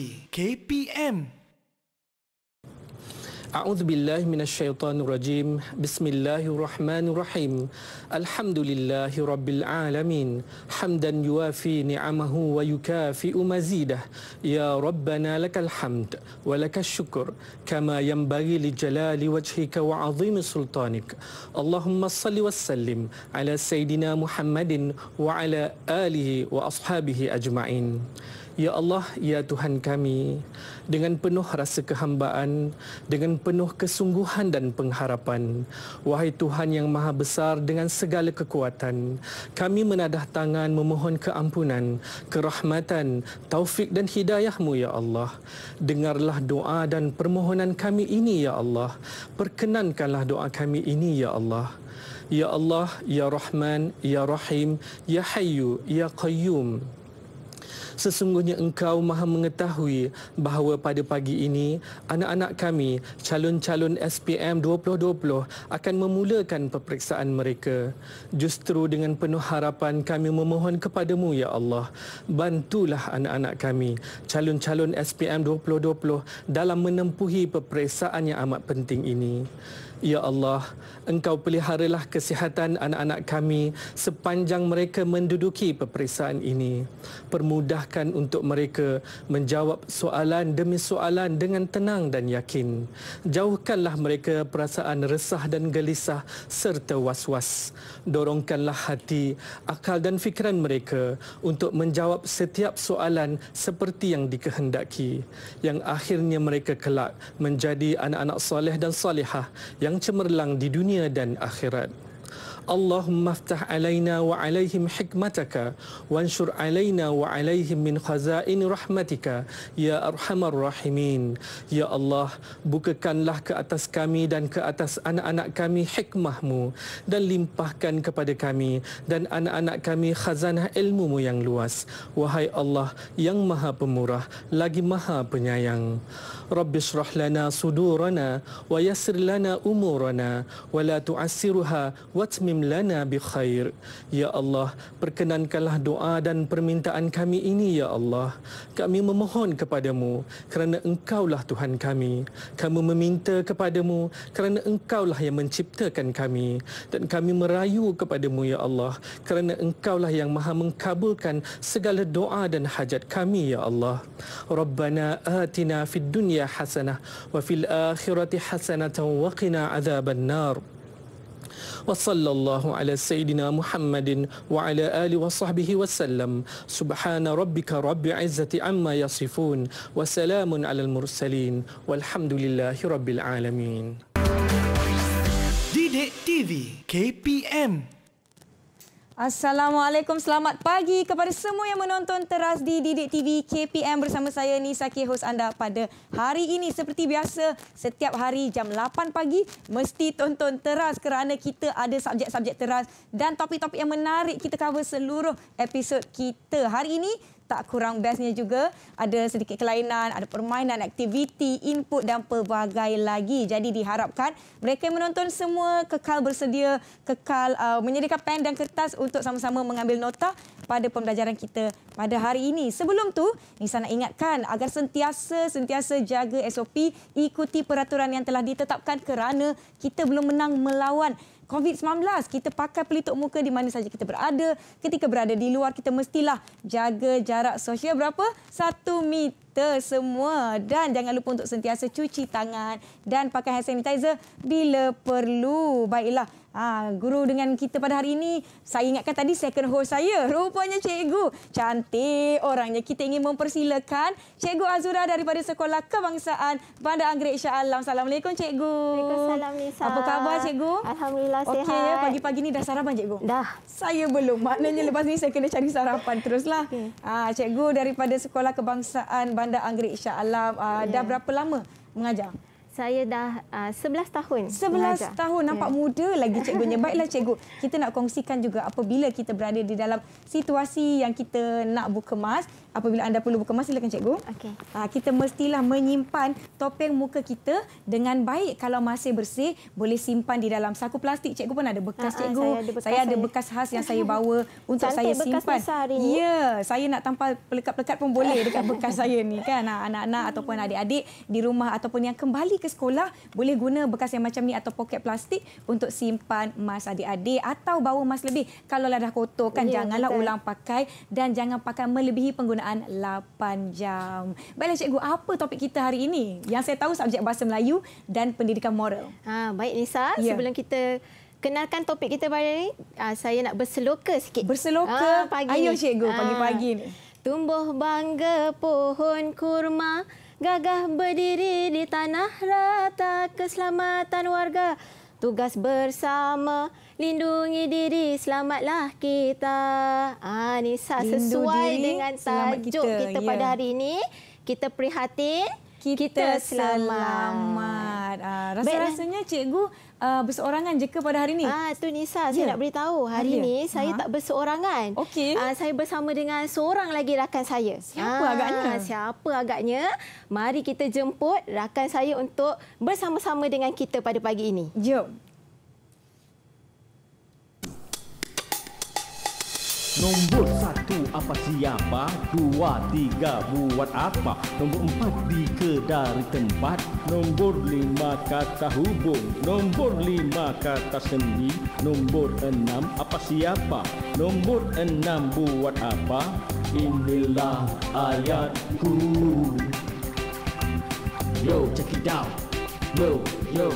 التنفيذي كي بي ام أعوذ بالله من الشيطان الرجيم بسم الله الرحمن الرحيم الحمد لله رب العالمين حمدا يوافي نعمه ويكافئ مزيده يا ربنا لك الحمد ولك الشكر كما ينبغي لجلال وجهك وعظيم سلطانك اللهم صل وسلم على سيدنا محمد وعلى آله وأصحابه أجمعين Ya Allah, Ya Tuhan kami, dengan penuh rasa kehambaan, dengan penuh kesungguhan dan pengharapan, Wahai Tuhan yang Maha Besar dengan segala kekuatan, kami menadah tangan memohon keampunan, kerahmatan, taufik dan hidayahMu, Ya Allah. Dengarlah doa dan permohonan kami ini, Ya Allah. Perkenankanlah doa kami ini, Ya Allah. Ya Allah, Ya Rahman, Ya Rahim, Ya Hayyu, Ya Qayyum, Sesungguhnya engkau maha mengetahui bahawa pada pagi ini anak-anak kami, calon-calon SPM 2020 akan memulakan peperiksaan mereka. Justru dengan penuh harapan kami memohon kepadamu, Ya Allah, bantulah anak-anak kami, calon-calon SPM 2020 dalam menempuhi peperiksaan yang amat penting ini. Ya Allah, engkau peliharalah kesihatan anak-anak kami sepanjang mereka menduduki peperiksaan ini. Permudahkan untuk mereka menjawab soalan demi soalan dengan tenang dan yakin. Jauhkanlah mereka perasaan resah dan gelisah serta was-was. Dorongkanlah hati, akal dan fikiran mereka untuk menjawab setiap soalan seperti yang dikehendaki. Yang akhirnya mereka kelak menjadi anak-anak soleh dan solehah yang cemerlang di dunia dan akhirat. Allahumma اللهم افتح علينا وعليهم حكمتك وانشر wa alayhim min khazain rahmatika, ya arhamar rahimin, ya Allah, bukakanlah ke atas kami dan ke atas anak-anak kami hikmahmu dan limpahkan kepada kami dan anak-anak kami khazanah ilmumu yang luas. Wahai Allah yang maha pemurah lagi maha penyayang. Rabbi syrah lana sudurana wa yasir lana umurana wa la tu'assiruha watmim qim lana bi khair ya Allah perkenankanlah doa dan permintaan kami ini ya Allah kami memohon kepadamu kerana engkaulah Tuhan kami kami meminta kepadamu kerana engkaulah yang menciptakan kami dan kami merayu kepadamu ya Allah kerana engkaulah yang maha mengkabulkan segala doa dan hajat kami ya Allah rabbana atina fid dunya hasanah wa fil akhirati hasanah wa qina adzabannar wasallallahu ala sayidina Muhammadin wa ala ali washabbihi wasallam. Subhana rabbika rabbil izzati amma yasifun wa salamun alal mursalin walhamdulillahi rabbil alamin. Didik TV KPM Assalamualaikum, selamat pagi kepada semua yang menonton Teras di Didik TV KPM bersama saya Nisa Kih, host anda pada hari ini. Seperti biasa, setiap hari jam 8 pagi mesti tonton Teras kerana kita ada subjek-subjek Teras dan topik-topik yang menarik kita cover seluruh episod kita. Hari ini tak kurang bestnya juga ada sedikit kelainan, ada permainan, aktiviti, input dan pelbagai lagi. Jadi diharapkan mereka menonton semua kekal bersedia, kekal uh, menyediakan pen dan kertas untuk sama-sama mengambil nota pada pembelajaran kita pada hari ini. Sebelum tu, Nisa nak ingatkan agar sentiasa sentiasa jaga SOP, ikuti peraturan yang telah ditetapkan kerana kita belum menang melawan COVID-19, kita pakai pelitup muka di mana saja kita berada. Ketika berada di luar, kita mestilah jaga jarak sosial berapa? Satu meter semua. Dan jangan lupa untuk sentiasa cuci tangan dan pakai hand sanitizer bila perlu. Baiklah. Ah, guru dengan kita pada hari ini, saya ingatkan tadi second host saya. Rupanya cikgu cantik orangnya. Kita ingin mempersilakan cikgu Azura daripada Sekolah Kebangsaan Bandar Anggerik Shah Alam. Assalamualaikum cikgu. Waalaikumsalam Apa khabar cikgu? Alhamdulillah sihat. Okey, ya, pagi-pagi ni dah sarapan cikgu? Dah. Saya belum. Maknanya lepas ni saya kena cari sarapan teruslah. Okay. Ah, cikgu daripada Sekolah Kebangsaan Bandar Anggerik Shah Alam, ah, yeah. dah ya. berapa lama mengajar? saya dah uh, ah, 11 tahun. 11 mengajar. tahun nampak yeah. muda lagi cikgunya. Baiklah cikgu, kita nak kongsikan juga apabila kita berada di dalam situasi yang kita nak buka mask, apabila anda perlu buka masa silakan cikgu. Okay. Ah, kita mestilah menyimpan topeng muka kita dengan baik. Kalau masih bersih, boleh simpan di dalam saku plastik. Cikgu pun ada bekas Aa, ah, ah, cikgu. Saya ada bekas, saya ada bekas khas yang saya bawa untuk Cantik saya simpan. Bekas hari ini. Ya, saya nak tampal pelekat-pelekat pun boleh dekat bekas saya ni kan. Anak-anak hmm. ataupun adik-adik di rumah ataupun yang kembali ke sekolah boleh guna bekas yang macam ni atau poket plastik untuk simpan mas adik-adik atau bawa mas lebih. Kalau dah kotor kan ya, janganlah betul. ulang pakai dan jangan pakai melebihi penggunaan kebahagiaan 8 jam. Baiklah cikgu, apa topik kita hari ini? Yang saya tahu subjek bahasa Melayu dan pendidikan moral. Ha, baik Nisa, ya. sebelum kita kenalkan topik kita pada hari ini, ah, saya nak berseloka sikit. Berseloka ha, pagi Ayuh, Ayo cikgu, ah, pagi-pagi ha. ni. Tumbuh bangga pohon kurma, gagah berdiri di tanah rata keselamatan warga. Tugas bersama Lindungi diri, selamatlah kita. Ah, Nisa, Lindu sesuai diri, dengan tajuk kita, kita pada ya. hari ini, kita prihatin, kita, kita selamat. selamat. Ah, Rasa-rasanya cikgu Uh, berseorangan je pada hari ini? Ah, tu Nisa, yeah. saya ya. nak beritahu. Ah, hari ini ya. yeah. saya ha. tak berseorangan. Okey. Uh, saya bersama dengan seorang lagi rakan saya. Siapa ah, agaknya? Siapa agaknya? Mari kita jemput rakan saya untuk bersama-sama dengan kita pada pagi ini. Jom. Nombor satu apa siapa? Dua tiga buat apa? Nombor empat di kedari tempat. Nombor lima kata hubung. Nombor lima kata seni. Nombor enam apa siapa? Nombor enam buat apa? Inilah ayatku. Yo check it out. Yo yo.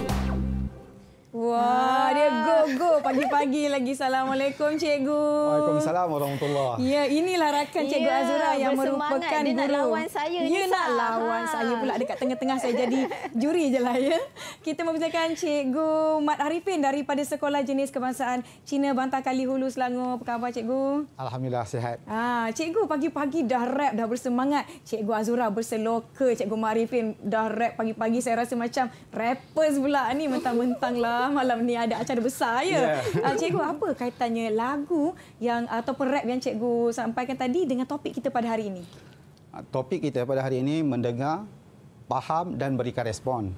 Wah, dia ah. go-go pagi-pagi lagi. Assalamualaikum, Cikgu. Waalaikumsalam, Warahmatullah. Ya, inilah rakan Cikgu ya, Azura yang merupakan dia guru. nak lawan saya. Dia ya, nak lawan ha. saya pula dekat tengah-tengah saya jadi juri je lah. Ya. Kita membincangkan Cikgu Mat Arifin daripada Sekolah Jenis Kebangsaan Cina Bantar Kali Hulu Selangor. Apa khabar, Cikgu? Alhamdulillah, sihat. Ah, Cikgu, pagi-pagi dah rap, dah bersemangat. Cikgu Azura berseloka. Cikgu Mat Arifin dah rap pagi-pagi. Saya rasa macam rappers pula. ni mentang-mentang lah. Alhamdulillah malam ni ada acara besar ya. Yeah. Ya. Cikgu apa kaitannya lagu yang atau rap yang cikgu sampaikan tadi dengan topik kita pada hari ini? Ah, topik kita pada hari ini mendengar, faham dan berikan respon.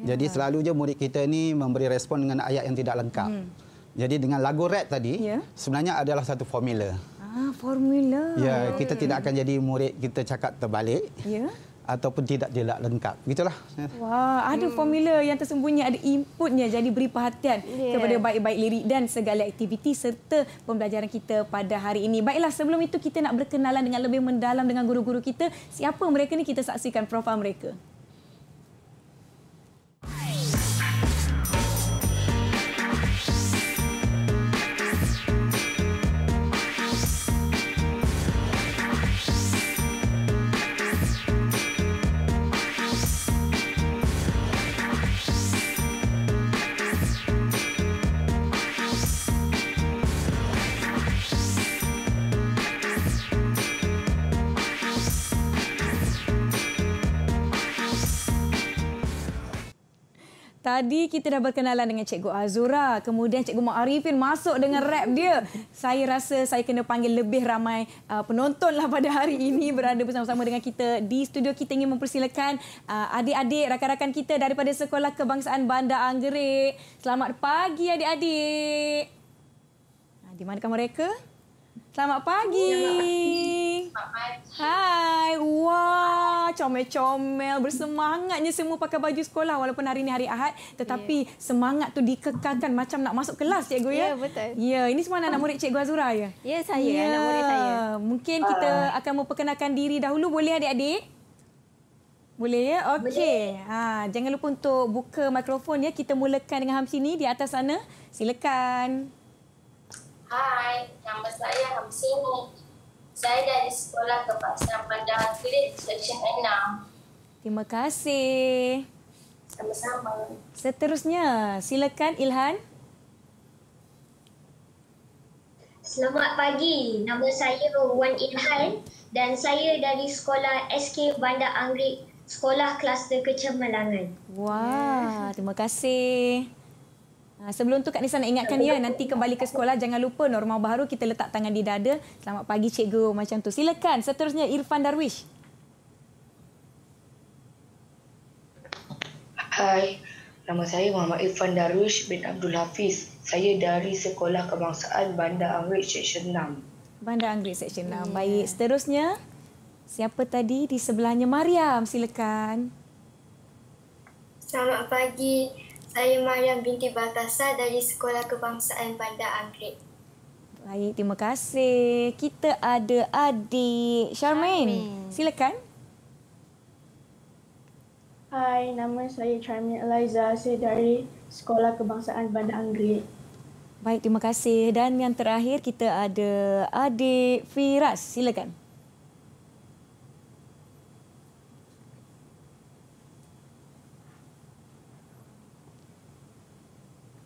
Yeah. Jadi selalu je murid kita ni memberi respon dengan ayat yang tidak lengkap. Hmm. Jadi dengan lagu rap tadi yeah. sebenarnya adalah satu formula. Ah formula. Ya, yeah, kita tidak akan jadi murid kita cakap terbalik. Ya. Yeah ataupun tidak dia lengkap. Begitulah. Wah, ada hmm. formula yang tersembunyi, ada inputnya. Jadi beri perhatian yeah. kepada baik-baik lirik dan segala aktiviti serta pembelajaran kita pada hari ini. Baiklah, sebelum itu kita nak berkenalan dengan lebih mendalam dengan guru-guru kita. Siapa mereka ni kita saksikan profil Mereka. Tadi kita dah berkenalan dengan Cikgu Azura. Kemudian Cikgu Mak Arifin masuk dengan rap dia. Saya rasa saya kena panggil lebih ramai uh, penonton lah pada hari ini berada bersama-sama dengan kita di studio. Kita ingin mempersilakan uh, adik-adik, rakan-rakan kita daripada Sekolah Kebangsaan Bandar Anggerik. Selamat pagi adik-adik. di mana mereka? Mereka. Selamat pagi. Hai. Wah, comel-comel bersemangatnya semua pakai baju sekolah walaupun hari ini hari Ahad tetapi yeah. semangat tu dikekalkan macam nak masuk kelas cikgu ya. Ya, yeah, betul. Ya, yeah. ini semua anak murid cikgu Azura ya. Ya, yeah, saya yeah. anak ya. murid saya. Mungkin kita ah. akan memperkenalkan diri dahulu boleh adik-adik? Boleh ya? Okey. Ha, jangan lupa untuk buka mikrofon ya. Kita mulakan dengan Hamsini di atas sana. Silakan. Hai, nama saya Hamsini. Saya dari sekolah kebangsaan Bandar Kulit, Seksyen Enam. Terima kasih. Sama-sama. Seterusnya, silakan Ilhan. Selamat pagi. Nama saya Wan Ilhan dan saya dari sekolah SK Bandar Anggrek, Sekolah Kluster Kecemerlangan. Wah, terima kasih. Ha, sebelum tu Kak Nisa nak ingatkan ya nanti kembali ke sekolah jangan lupa normal baru kita letak tangan di dada. Selamat pagi cikgu macam tu. Silakan seterusnya Irfan Darwish. Hai, nama saya Muhammad Irfan Darwish bin Abdul Hafiz. Saya dari Sekolah Kebangsaan Bandar Anggrek Seksyen 6. Bandar Anggrek Seksyen 6. Yeah. Baik, seterusnya siapa tadi di sebelahnya Mariam? Silakan. Selamat pagi. Saya Mariam binti Batasa dari Sekolah Kebangsaan Bandar Anggrek. Baik, terima kasih. Kita ada adik Charmaine. Silakan. Hai, nama saya Charmaine Eliza. Saya dari Sekolah Kebangsaan Bandar Anggrek. Baik, terima kasih. Dan yang terakhir kita ada adik Firas. Silakan. Silakan.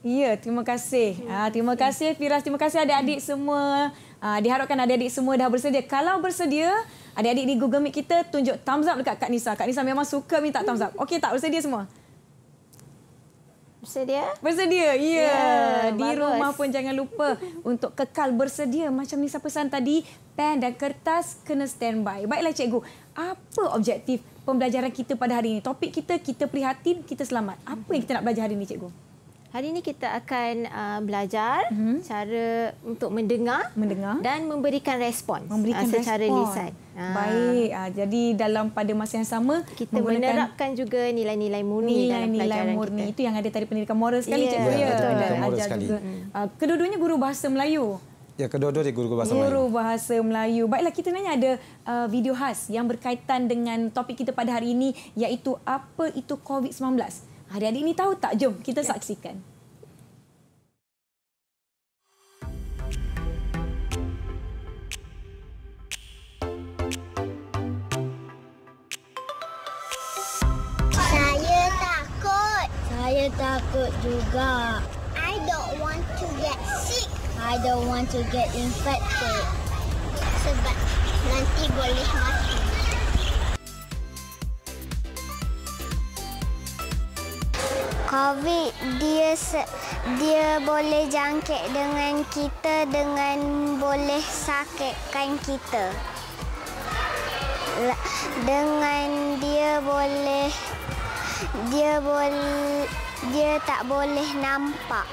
Ya, terima kasih. Ha, terima ah, kasih Firas, terima kasih adik-adik semua. Ha, diharapkan adik-adik semua dah bersedia. Kalau bersedia, adik-adik di Google Meet kita tunjuk thumbs up dekat Kak Nisa. Kak Nisa memang suka minta thumbs up. Okey tak bersedia semua? Bersedia? Bersedia. Ya, yeah, di bagus. rumah pun jangan lupa untuk kekal bersedia macam Nisa pesan tadi, pen dan kertas kena standby. Baiklah cikgu, apa objektif pembelajaran kita pada hari ini? Topik kita kita prihatin, kita selamat. Apa yang kita nak belajar hari ini cikgu? Hari ini kita akan uh, belajar hmm. cara untuk mendengar, mendengar dan memberikan respons uh, memberikan uh, secara respon. lisan. Ah. Baik. Uh, jadi dalam pada masa yang sama kita menerapkan juga nilai-nilai murni nilai-nilai dalam pelajaran murni. kita. Itu yang ada tadi pendidikan moral sekali yeah. cikgu ya. betul. Dan ajar sekali. juga. Uh, kedua-duanya guru bahasa Melayu. Ya, kedua-dua guru bahasa Melayu. Guru bahasa Melayu. Baiklah, kita nanya ada uh, video khas yang berkaitan dengan topik kita pada hari ini iaitu apa itu COVID-19. Hari-hari ini tahu tak? Jom kita ya. saksikan. Saya takut. Saya takut juga. I don't want to get sick. I don't want to get infected. Sebab nanti boleh mati. COVID dia dia boleh jangkit dengan kita dengan boleh sakitkan kita. Dengan dia boleh dia boleh dia tak boleh nampak.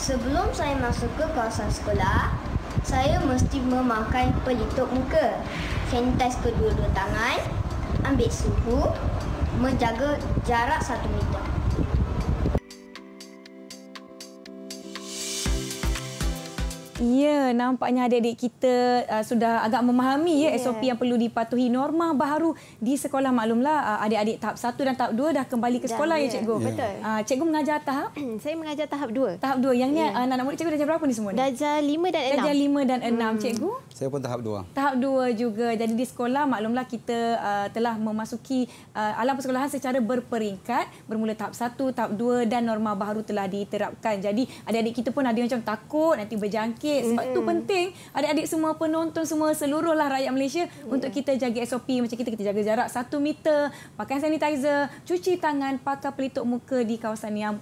Sebelum saya masuk ke kawasan sekolah, saya mesti memakai pelitup muka sanitize kedua-dua tangan, ambil suhu, menjaga jarak 1 meter. Ya, nampaknya adik-adik kita uh, sudah agak memahami ya yeah. SOP yang perlu dipatuhi norma baru di sekolah maklumlah uh, adik-adik tahap satu dan tahap dua dah kembali ke sekolah dan, ya, ya cikgu. Yeah. Betul. Uh, cikgu mengajar tahap? Saya mengajar tahap dua. Tahap dua. Yang ni yeah. Uh, anak-anak murid cikgu dah berapa ni semua ni? Darjah 5 dan 6. Darjah 5 dan 6 hmm. cikgu. Saya pun tahap dua. Tahap dua juga. Jadi di sekolah maklumlah kita uh, telah memasuki uh, alam persekolahan secara berperingkat bermula tahap satu, tahap dua dan norma baru telah diterapkan. Jadi adik-adik kita pun ada macam takut nanti berjangkit sikit sebab mm. tu hmm. penting adik-adik semua penonton semua seluruhlah rakyat Malaysia mm. untuk kita jaga SOP macam kita kita jaga jarak 1 meter pakai sanitizer cuci tangan pakai pelitup muka di kawasan yang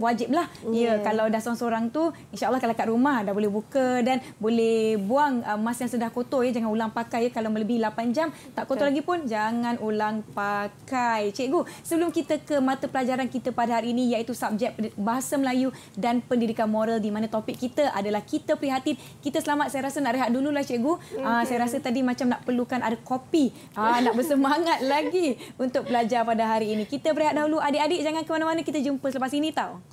wajib lah. Ya, yeah. kalau dah seorang-seorang tu, insyaAllah kalau kat rumah dah boleh buka dan boleh buang uh, mask yang sudah kotor. Ya. Jangan ulang pakai. Ya. Kalau melebihi 8 jam, tak kotor okay. lagi pun, jangan ulang pakai. Cikgu, sebelum kita ke mata pelajaran kita pada hari ini, iaitu subjek Bahasa Melayu dan Pendidikan Moral, di mana topik kita adalah kita prihatin. Kita selamat, saya rasa nak rehat dulu lah, cikgu. Mm-hmm. saya rasa tadi macam nak perlukan ada kopi. Uh, nak bersemangat lagi untuk belajar pada hari ini. Kita berehat dahulu. Adik-adik, jangan ke mana-mana. Kita jumpa selepas ini tau.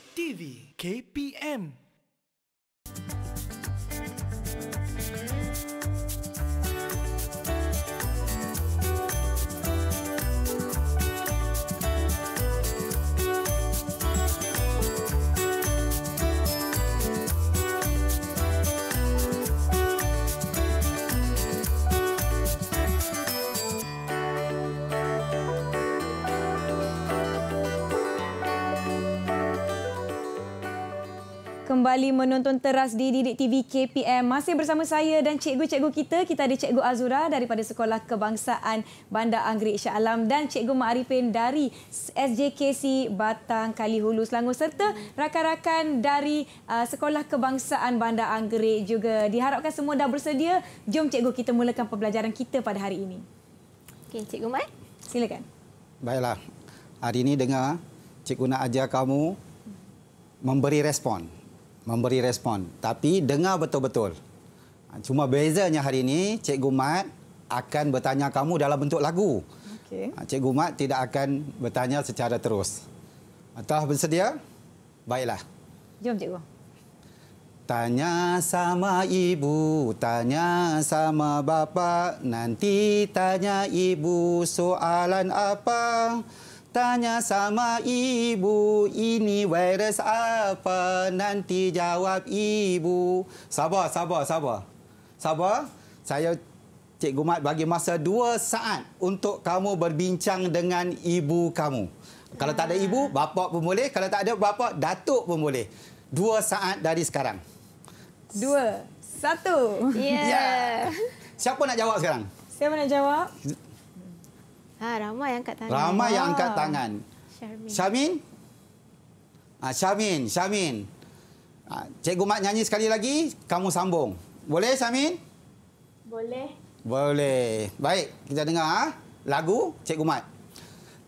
TV KPM kembali menonton teras di Didik TV KPM. Masih bersama saya dan cikgu-cikgu kita. Kita ada Cikgu Azura daripada Sekolah Kebangsaan Bandar Anggerik Syah Alam dan Cikgu Ma'arifin dari SJKC Batang Kali Hulu Selangor serta rakan-rakan dari uh, Sekolah Kebangsaan Bandar Anggerik juga. Diharapkan semua dah bersedia. Jom cikgu kita mulakan pembelajaran kita pada hari ini. Okey, Cikgu Mai, silakan. Baiklah. Hari ini dengar cikgu nak ajar kamu memberi respon memberi respon. Tapi dengar betul-betul. Ah, cuma bezanya hari ini, Cik Mat akan bertanya kamu dalam bentuk lagu. Okay. Ah, Cikgu Mat tidak akan bertanya secara terus. Telah bersedia? Baiklah. Jom, Cik Tanya Tanya sama ibu, tanya sama bapa, nanti tanya ibu soalan apa? Tanya sama ibu, ini virus apa? Nanti jawab ibu. Sabar, sabar, sabar. Sabar. Saya Cikgu Mat bagi masa dua saat untuk kamu berbincang dengan ibu kamu. Kalau tak ada ibu, ah. bapa pun boleh. Kalau tak ada bapa, datuk pun boleh. Dua saat dari sekarang. Dua. Satu. Yeah. yeah. Siapa nak jawab sekarang? Siapa nak jawab? Ha, ramai yang angkat tangan. Ramai yang ah. angkat tangan. Syamin. Syamin? Ah, Syamin, Syamin. Cikgu Mat nyanyi sekali lagi, kamu sambung. Boleh, Syamin? Boleh. Boleh. Baik, kita dengar lagu Cikgu Mat.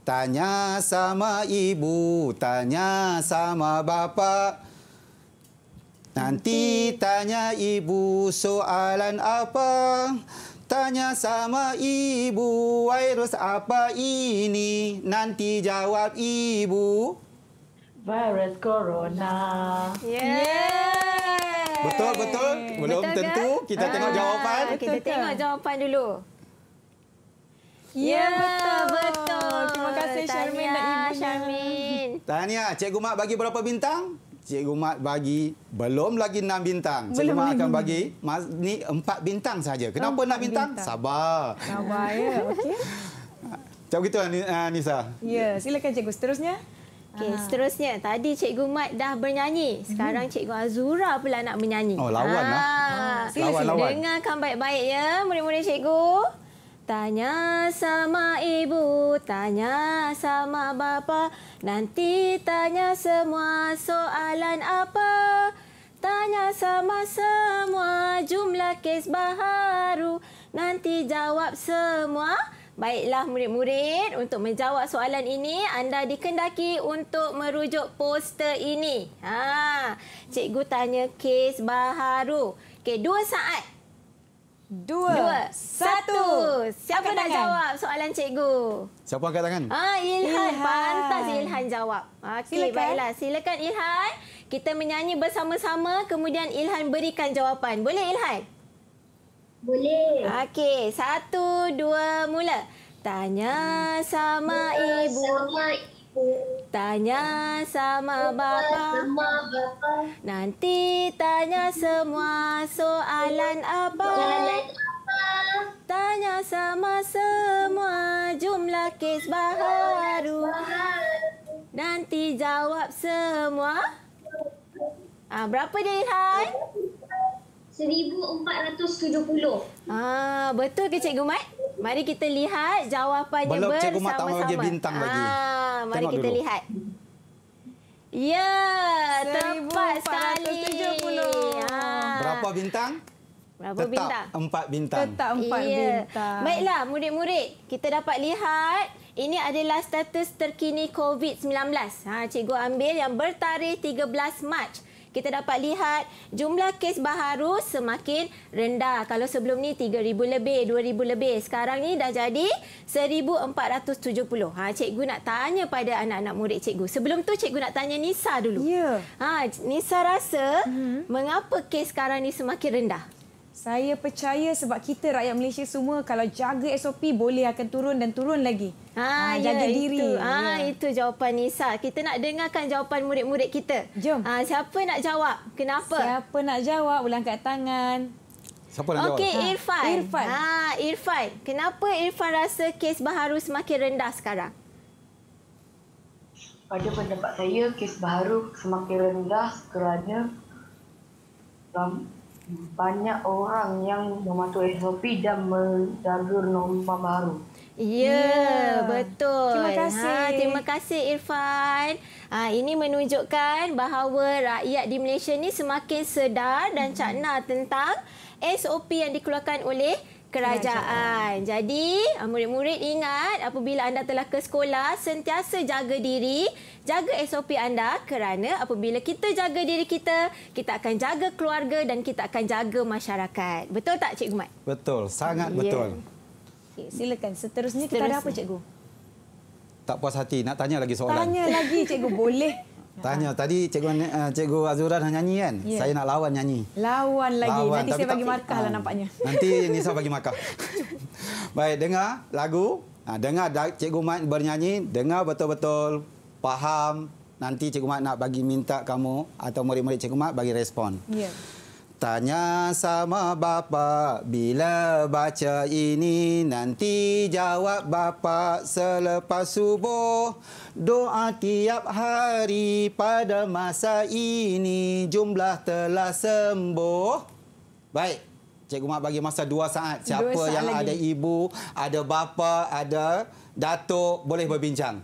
Tanya sama ibu, tanya sama bapa. Nanti tanya ibu soalan apa? Tanya sama ibu, virus apa ini? Nanti jawab ibu. Virus corona. Yeah. yeah. Betul betul. Belum betul tentu. Ke? Kan? Kita ah, tengok jawapan. Okay, kita tengok jawapan dulu. Ya, yeah, betul. betul. Terima kasih Syarmin dan Ibu Syarmin. Tahniah. Cikgu Mak bagi berapa bintang? Cikgu Mat bagi belum lagi enam bintang. Cikgu Mat akan bagi ni empat bintang saja. Kenapa enam bintang? bintang? Sabar. Sabar ya. Okey. Macam begitu ah, Nisa. Ya, silakan cikgu seterusnya. Okey, ah. seterusnya. Tadi Cikgu Mat dah bernyanyi. Sekarang mhm. Cikgu Azura pula nak menyanyi. Oh, lawan lah. Ha. Sila, lawan, sila. Dengarkan baik-baik ya, murid-murid Cikgu. -murid Tanya sama ibu, tanya sama bapa, nanti tanya semua soalan apa. Tanya sama semua jumlah kes baharu, nanti jawab semua. Baiklah murid-murid, untuk menjawab soalan ini, anda dikendaki untuk merujuk poster ini. Ha, cikgu tanya kes baharu. Okey, dua saat dua, dua satu. satu. Siapa nak jawab soalan cikgu? Siapa angkat tangan? Ah, Ilhan. Ilhan. Pantas Ilhan jawab. Ah, okay, Silakan. Baiklah. Silakan Ilhan. Kita menyanyi bersama-sama. Kemudian Ilhan berikan jawapan. Boleh Ilhan? Boleh. Okey. Satu, dua, mula. Tanya sama ibu. Sama ibu. Tanya sama bapa. Nanti tanya semua soalan apa? Tanya sama semua jumlah kes baharu. Nanti jawab semua. Ah berapa dia Ilhan? 1470. Ah, betul ke Cikgu Mat? Mari kita lihat jawapannya Belum bersama-sama. Belum Cikgu Mat tahu dia bintang lagi. Ah, mari Tengok kita dulu. lihat. Ya, tepat sekali. 1470. Ah. Berapa bintang? Berapa Tetap bintang? empat bintang. Tetap empat ya. bintang. Baiklah, murid-murid. Kita dapat lihat ini adalah status terkini COVID-19. Ha, cikgu ambil yang bertarikh 13 Mac kita dapat lihat jumlah kes baharu semakin rendah. Kalau sebelum ni 3,000 lebih, 2,000 lebih. Sekarang ni dah jadi 1,470. Ha, cikgu nak tanya pada anak-anak murid cikgu. Sebelum tu cikgu nak tanya Nisa dulu. Ya. Ha, Nisa rasa hmm. mengapa kes sekarang ni semakin rendah? Saya percaya sebab kita rakyat Malaysia semua kalau jaga SOP boleh akan turun dan turun lagi. Ha, ha jaga ya, diri. Itu. Ah, ha ya. itu jawapan Nisa. Kita nak dengarkan jawapan murid-murid kita. Jom. Ha siapa nak jawab? Kenapa? Siapa nak jawab boleh angkat tangan. Siapa nak okay, jawab? Okey Irfan. Ha. Irfan. Ha Irfan. Kenapa Irfan rasa kes baharu semakin rendah sekarang? Pada pendapat saya kes baharu semakin rendah kerana um, banyak orang yang mematuhi SOP dan menjaga norma baru. Ya, yeah, betul. Terima ha, kasih. Ha, terima kasih Irfan. Ha, ini menunjukkan bahawa rakyat di Malaysia ni semakin sedar dan cakna tentang SOP yang dikeluarkan oleh kerajaan. Jadi, murid-murid ingat apabila anda telah ke sekolah, sentiasa jaga diri, jaga SOP anda kerana apabila kita jaga diri kita, kita akan jaga keluarga dan kita akan jaga masyarakat. Betul tak Cikgu Mat? Betul, sangat yeah. betul. Silakan, seterusnya, seterusnya kita ada apa Cikgu? Tak puas hati, nak tanya lagi soalan. Tanya lagi Cikgu, boleh. Ya, Tanya tadi cikgu eh, cikgu Azura dah nyanyi kan? Yeah. Saya nak lawan nyanyi. Lawan lagi. Lawan. Nanti Tapi saya bagi markah lah ah. nampaknya. Nanti Nisa bagi markah. Baik, dengar lagu. Ha, dengar cikgu Mat bernyanyi, dengar betul-betul faham. Nanti cikgu Mat nak bagi minta kamu atau murid-murid cikgu Mat bagi respon. Yeah. Tanya sama bapa bila baca ini nanti jawab bapa selepas subuh doa tiap hari pada masa ini jumlah telah sembuh baik cikgu mak bagi masa dua saat siapa dua yang saat ada ibu ada bapa ada datuk boleh berbincang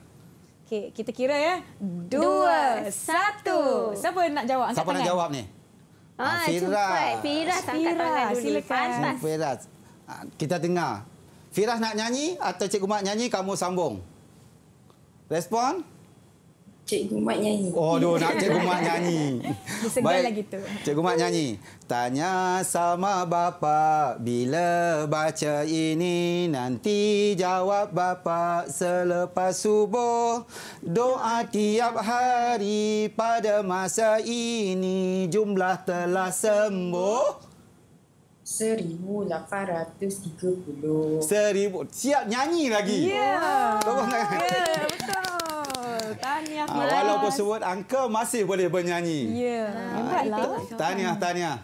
okey kita kira ya dua, dua satu siapa nak jawab siapa tangan? nak jawab ni Ah, Firah. Firah tangkat tangan dulu. Firah. Ah, kita dengar. Firah nak nyanyi atau Cikgu Mat nyanyi, kamu sambung. Respon? Cikgu Mat nyanyi. Oh, aduh, nak Cikgu Mat nyanyi. Disenggal gitu. tu. Cikgu Mat nyanyi. Tanya sama bapa bila baca ini nanti jawab bapa selepas subuh doa tiap hari pada masa ini jumlah telah sembuh Seribu lapan ratus tiga puluh. Seribu siap nyanyi lagi ya yeah. oh. yeah, betul Tahniah. Ha, lah. walau kau sebut angka masih boleh bernyanyi. Ya. Yeah. Ha, Tahniah, tahniah.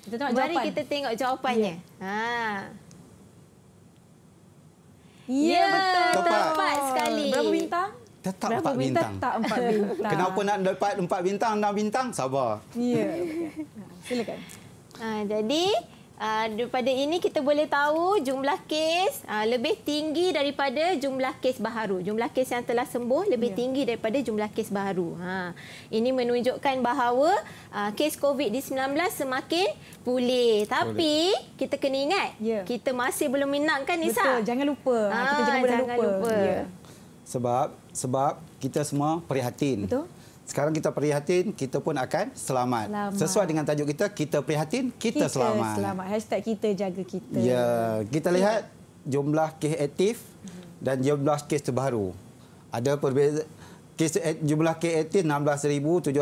Kita tengok jawapan. kita tengok jawapannya. Yeah. Ha. Ya, ya betul. Tepat. tepat sekali. Berapa bintang? Tetap empat bintang. Tetap empat bintang. Kenapa nak dapat empat bintang, enam bintang? Sabar. Ya. Silakan. Ha, jadi, Ah, daripada ini kita boleh tahu jumlah kes ah, lebih tinggi daripada jumlah kes baharu. Jumlah kes yang telah sembuh lebih ya. tinggi daripada jumlah kes baharu. Ha. Ini menunjukkan bahawa ah, kes COVID-19 semakin pulih. Tapi boleh. kita kena ingat, ya. kita masih belum minat kan Nisa? Betul, jangan lupa. Ha, kita jangan, jangan lupa. lupa. Ya. Sebab, sebab kita semua prihatin. Betul. Sekarang kita prihatin, kita pun akan selamat. selamat. Sesuai dengan tajuk kita, kita prihatin, kita, kita selamat. selamat. Hashtag kita jaga kita. Ya, kita ya. lihat jumlah kes aktif dan jumlah kes terbaru. Ada perbezaan. Kes, jumlah kes aktif 16,711.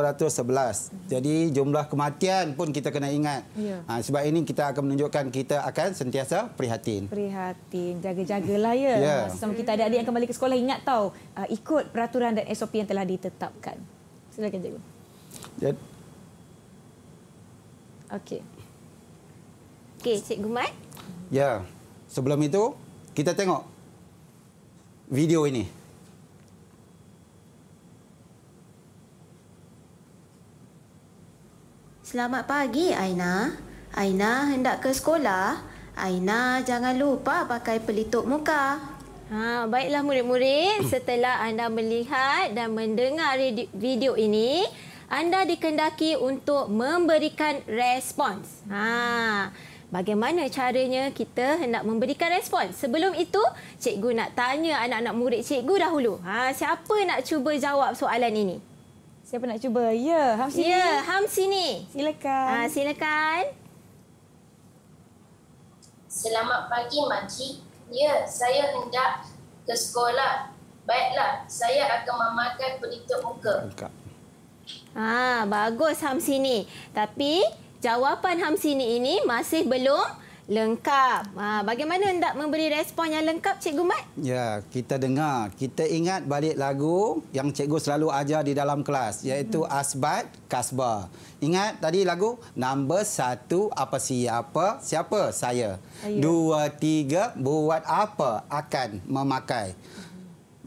Jadi jumlah kematian pun kita kena ingat. Ya. Ha, sebab ini kita akan menunjukkan kita akan sentiasa prihatin. Prihatin. Jaga-jagalah ya. ya. Sama kita ada adik yang kembali ke sekolah. Ingat tahu uh, ikut peraturan dan SOP yang telah ditetapkan. Silakan cikgu. Ya. Okey. Okey, cikgu Mat. Ya. Sebelum itu, kita tengok video ini. Selamat pagi, Aina. Aina hendak ke sekolah. Aina, jangan lupa pakai pelitup muka. Ha, baiklah murid-murid, hmm. setelah anda melihat dan mendengar video ini, anda dikendaki untuk memberikan respons. Ha, bagaimana caranya kita hendak memberikan respons? Sebelum itu, cikgu nak tanya anak-anak murid cikgu dahulu. Ha, siapa nak cuba jawab soalan ini? Siapa nak cuba? Ya, Ham sini. Ya, Ham sini. Silakan. Ha, silakan. Selamat pagi, Makcik. Ya, saya hendak ke sekolah. Baiklah, saya akan memakai pelitup muka. muka. Ah, bagus Hamsini. Tapi jawapan Hamsini ini masih belum lengkap. Ha, bagaimana hendak memberi respon yang lengkap, Cikgu Mat? Ya, kita dengar. Kita ingat balik lagu yang Cikgu selalu ajar di dalam kelas, iaitu hmm. Asbat Kasbah. Ingat tadi lagu? Nombor satu, apa siapa? Siapa? Saya. Ayuh. Dua, tiga, buat apa? Akan memakai. Hmm.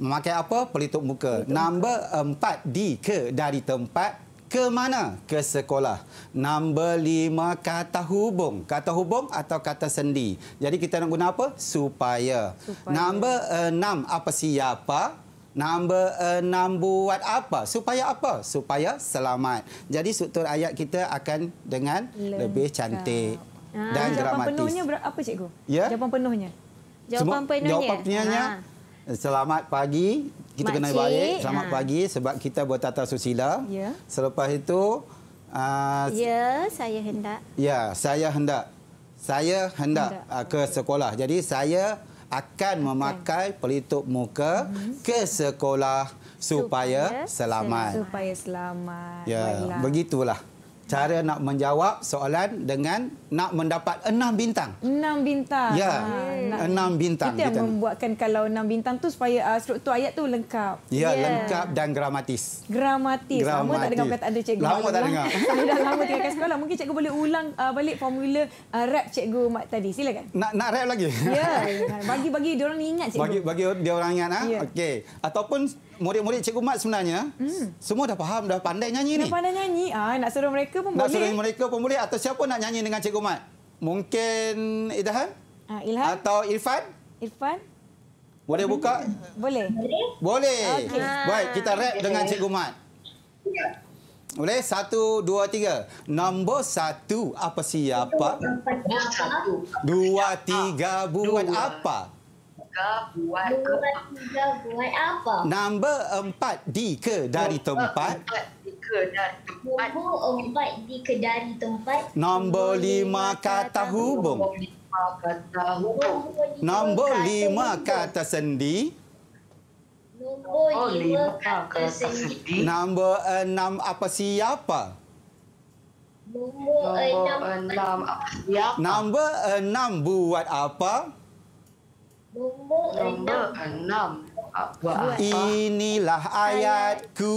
Memakai apa? Pelitup muka. Pelitup Nombor empat, di ke dari tempat ke mana? Ke sekolah. Nombor lima kata hubung. Kata hubung atau kata sendi. Jadi kita nak guna apa? Supaya. Supaya. Nombor enam apa siapa? Nombor enam buat apa? Supaya apa? Supaya selamat. Jadi struktur ayat kita akan dengan Lengkap. lebih cantik ha, dan jawapan gramatis. Jawapan penuhnya apa cikgu? Ya? Jawapan penuhnya. Jawapan penuhnya. Jawapan penuhnya. Ha. Selamat pagi. Kita kena balik. Selamat ha. pagi sebab kita buat tata susila. Ya. Selepas itu... Uh, ya, saya hendak. Ya, saya hendak. Saya hendak, hendak. Uh, ke sekolah. Jadi saya akan memakai pelitup muka mhm. ke sekolah supaya selamat. Supaya selamat. Ya, begitulah cara nak menjawab soalan dengan nak mendapat enam bintang. Enam bintang. Ya, ah, enam bintang. Itu yang kita. membuatkan kalau enam bintang tu supaya uh, struktur ayat tu lengkap. Ya, yeah. lengkap dan gramatis. Gramatis. gramatis. Lama tak dengar kata ada cikgu. Lama tak dengar. Saya dah lama tinggalkan sekolah. Mungkin cikgu boleh ulang uh, balik formula uh, rap cikgu Mak tadi. Silakan. Nak, nak rap lagi? Ya. Yeah. Bagi-bagi dia orang ingat cikgu. Bagi, bagi dia orang ingat. Ha? Yeah. Ya. Okey. Ataupun murid-murid Cikgu Mat sebenarnya hmm. semua dah faham, dah pandai nyanyi ni. Dah pandai nyanyi. Ah, nak suruh mereka pun nak boleh. Nak suruh mereka pun boleh atau siapa nak nyanyi dengan Cikgu Mat? Mungkin Idahan? Ah, Ilham? Atau Irfan? Irfan? Boleh buka? Boleh. Boleh. Okay. Ah. Baik, kita rap okay. dengan Cikgu Mat. Boleh? Satu, dua, tiga. Nombor satu, apa siapa? Satu, Dua, tiga, buat apa? tiga buat Nombor apa? Nombor empat di ke dari tempat. Nombor empat di ke dari tempat. Nombor lima kata hubung. Nombor lima kata sendi. Nombor lima kata sendi. Nombor enam apa siapa? Nombor enam apa siapa? Nombor enam buat apa? Nombor enam buat apa? Nombor enam. Ah, Inilah ayatku.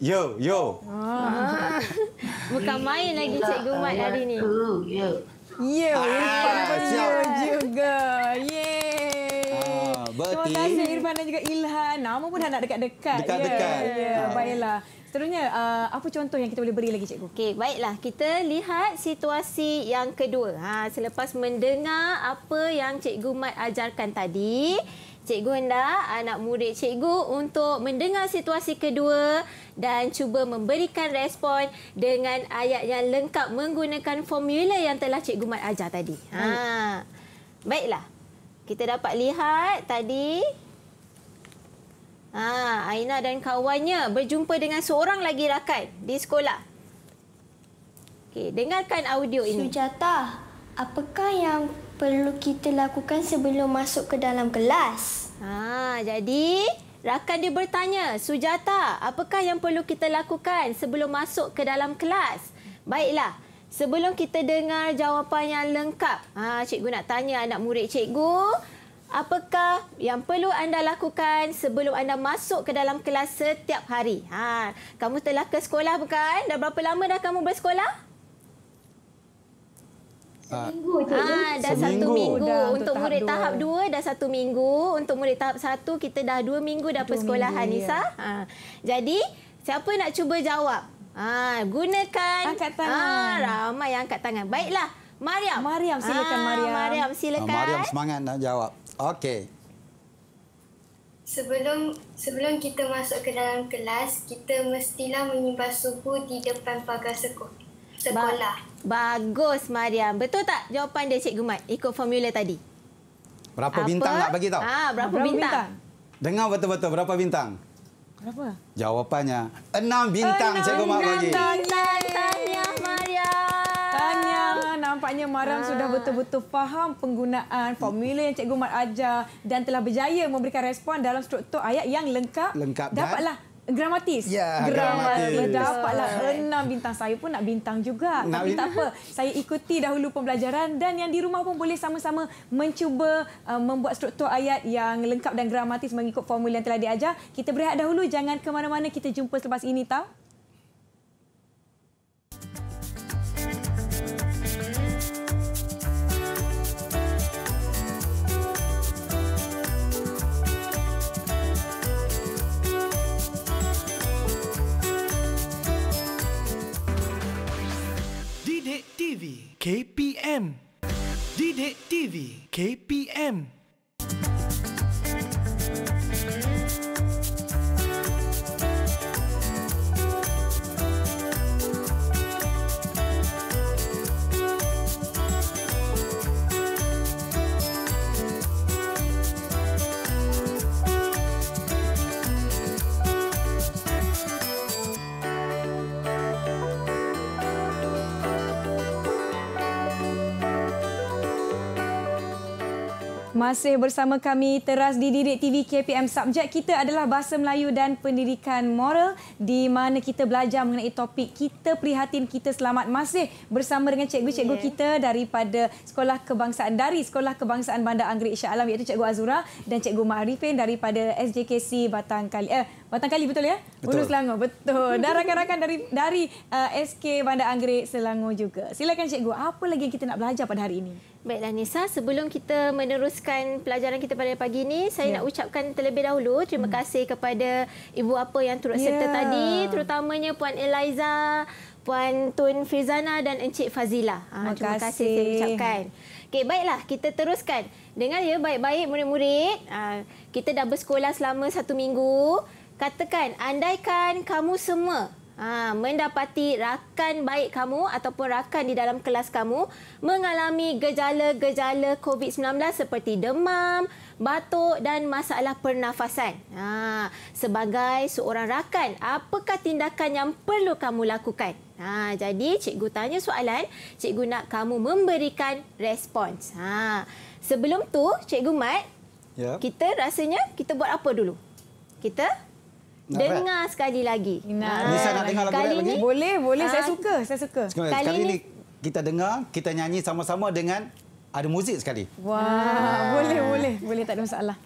Yo, yo. Ah. Bukan main lagi Cikgu Mat hari ini. Yo, yo. Yo, yo juga. Yeay. Ah, Terima kasih Irfan dan juga Ilhan. Nama pun anak dekat-dekat. Dekat-dekat. Yeah. Ya, ya. Yeah. Yeah. Baiklah. Seterusnya, uh, apa contoh yang kita boleh beri lagi cikgu? Okay, baiklah. Kita lihat situasi yang kedua. Ha, selepas mendengar apa yang cikgu Mat ajarkan tadi, cikgu hendak anak murid cikgu untuk mendengar situasi kedua dan cuba memberikan respon dengan ayat yang lengkap menggunakan formula yang telah cikgu Mat ajar tadi. Ha. Baiklah. Kita dapat lihat tadi Ha, Aina dan kawannya berjumpa dengan seorang lagi rakan di sekolah. Okey, dengarkan audio ini. Sujata, apakah yang perlu kita lakukan sebelum masuk ke dalam kelas? Ha, jadi rakan dia bertanya, Sujata, apakah yang perlu kita lakukan sebelum masuk ke dalam kelas? Baiklah, sebelum kita dengar jawapan yang lengkap, ha, cikgu nak tanya anak murid cikgu, apakah yang perlu anda lakukan sebelum anda masuk ke dalam kelas setiap hari? Ha, kamu telah ke sekolah bukan? Dah berapa lama dah kamu bersekolah? Ah. Seminggu, cikgu. Ha, ah, dah seminggu. satu minggu dah, untuk tahap murid dua. tahap dua, dah satu minggu. Untuk murid tahap satu, kita dah dua minggu dah persekolahan, Hanisa. Ya. Ha. Jadi, siapa nak cuba jawab? Ha, gunakan. Angkat tangan. Ha, ramai yang angkat tangan. Baiklah. Mariam. Mariam, silakan ha, Mariam. Mariam, silakan. Mariam, semangat nak jawab. Okey. Sebelum sebelum kita masuk ke dalam kelas, kita mestilah menyimpan suhu di depan pagar sekolah. Ba- bagus Mariam. Betul tak jawapan dia Cikgu Mat ikut formula tadi? Berapa Apa? bintang nak bagi tahu? Ha, berapa, berapa bintang? bintang? Dengar betul-betul berapa bintang? Berapa? Jawapannya enam bintang enam, Cikgu Mat bagi. Enam bintang. Tanya Mariam nampaknya Maram ha. sudah ah. betul-betul faham penggunaan formula yang Cikgu Mat ajar dan telah berjaya memberikan respon dalam struktur ayat yang lengkap. lengkap Dapatlah dan? gramatis. Ya, gramatis. Dapatlah enam bintang. Saya pun nak bintang juga. Nak Tapi tak apa, saya ikuti dahulu pembelajaran dan yang di rumah pun boleh sama-sama mencuba uh, membuat struktur ayat yang lengkap dan gramatis mengikut formula yang telah diajar. Kita berehat dahulu. Jangan ke mana-mana. Kita jumpa selepas ini tau. TV KPM Didik TV KPM Masih bersama kami teras di Didik TV KPM. Subjek kita adalah Bahasa Melayu dan Pendidikan Moral di mana kita belajar mengenai topik kita prihatin kita selamat. Masih bersama dengan cikgu-cikgu yeah. kita daripada Sekolah Kebangsaan dari Sekolah Kebangsaan Bandar Anggerik Shah Alam iaitu Cikgu Azura dan Cikgu Maarifin daripada SJKC Batang Kali. Eh, Batang Kali betul ya? Betul. Ulu Selangor. Betul. Dan rakan-rakan dari dari uh, eh, SK Bandar Anggerik Selangor juga. Silakan Cikgu, apa lagi yang kita nak belajar pada hari ini? Baiklah Nisa, sebelum kita meneruskan pelajaran kita pada pagi ini, saya ya. nak ucapkan terlebih dahulu terima hmm. kasih kepada ibu apa yang turut ya. serta tadi, terutamanya Puan Eliza, Puan Tun Fizana dan Encik Fazila. Ha, terima, terima kasih saya ucapkan. Okey, baiklah kita teruskan. Dengar ya baik-baik murid-murid. Ha, kita dah bersekolah selama satu minggu. Katakan, andaikan kamu semua Ha, mendapati rakan baik kamu ataupun rakan di dalam kelas kamu mengalami gejala-gejala COVID-19 seperti demam, batuk dan masalah pernafasan. Ha, sebagai seorang rakan, apakah tindakan yang perlu kamu lakukan? Ha, jadi cikgu tanya soalan, cikgu nak kamu memberikan respons. Ha, sebelum tu, cikgu Mat, ya. kita rasanya kita buat apa dulu? Kita Dengar sekali lagi. Nah. Nisa nak dengar lagu lagi? Ni? Boleh, boleh. Saya ah, suka. Saya suka. Sekali, kali ini ni kita dengar, kita nyanyi sama-sama dengan ada muzik sekali. Wah, wow. Ah. boleh, boleh. Boleh tak ada masalah.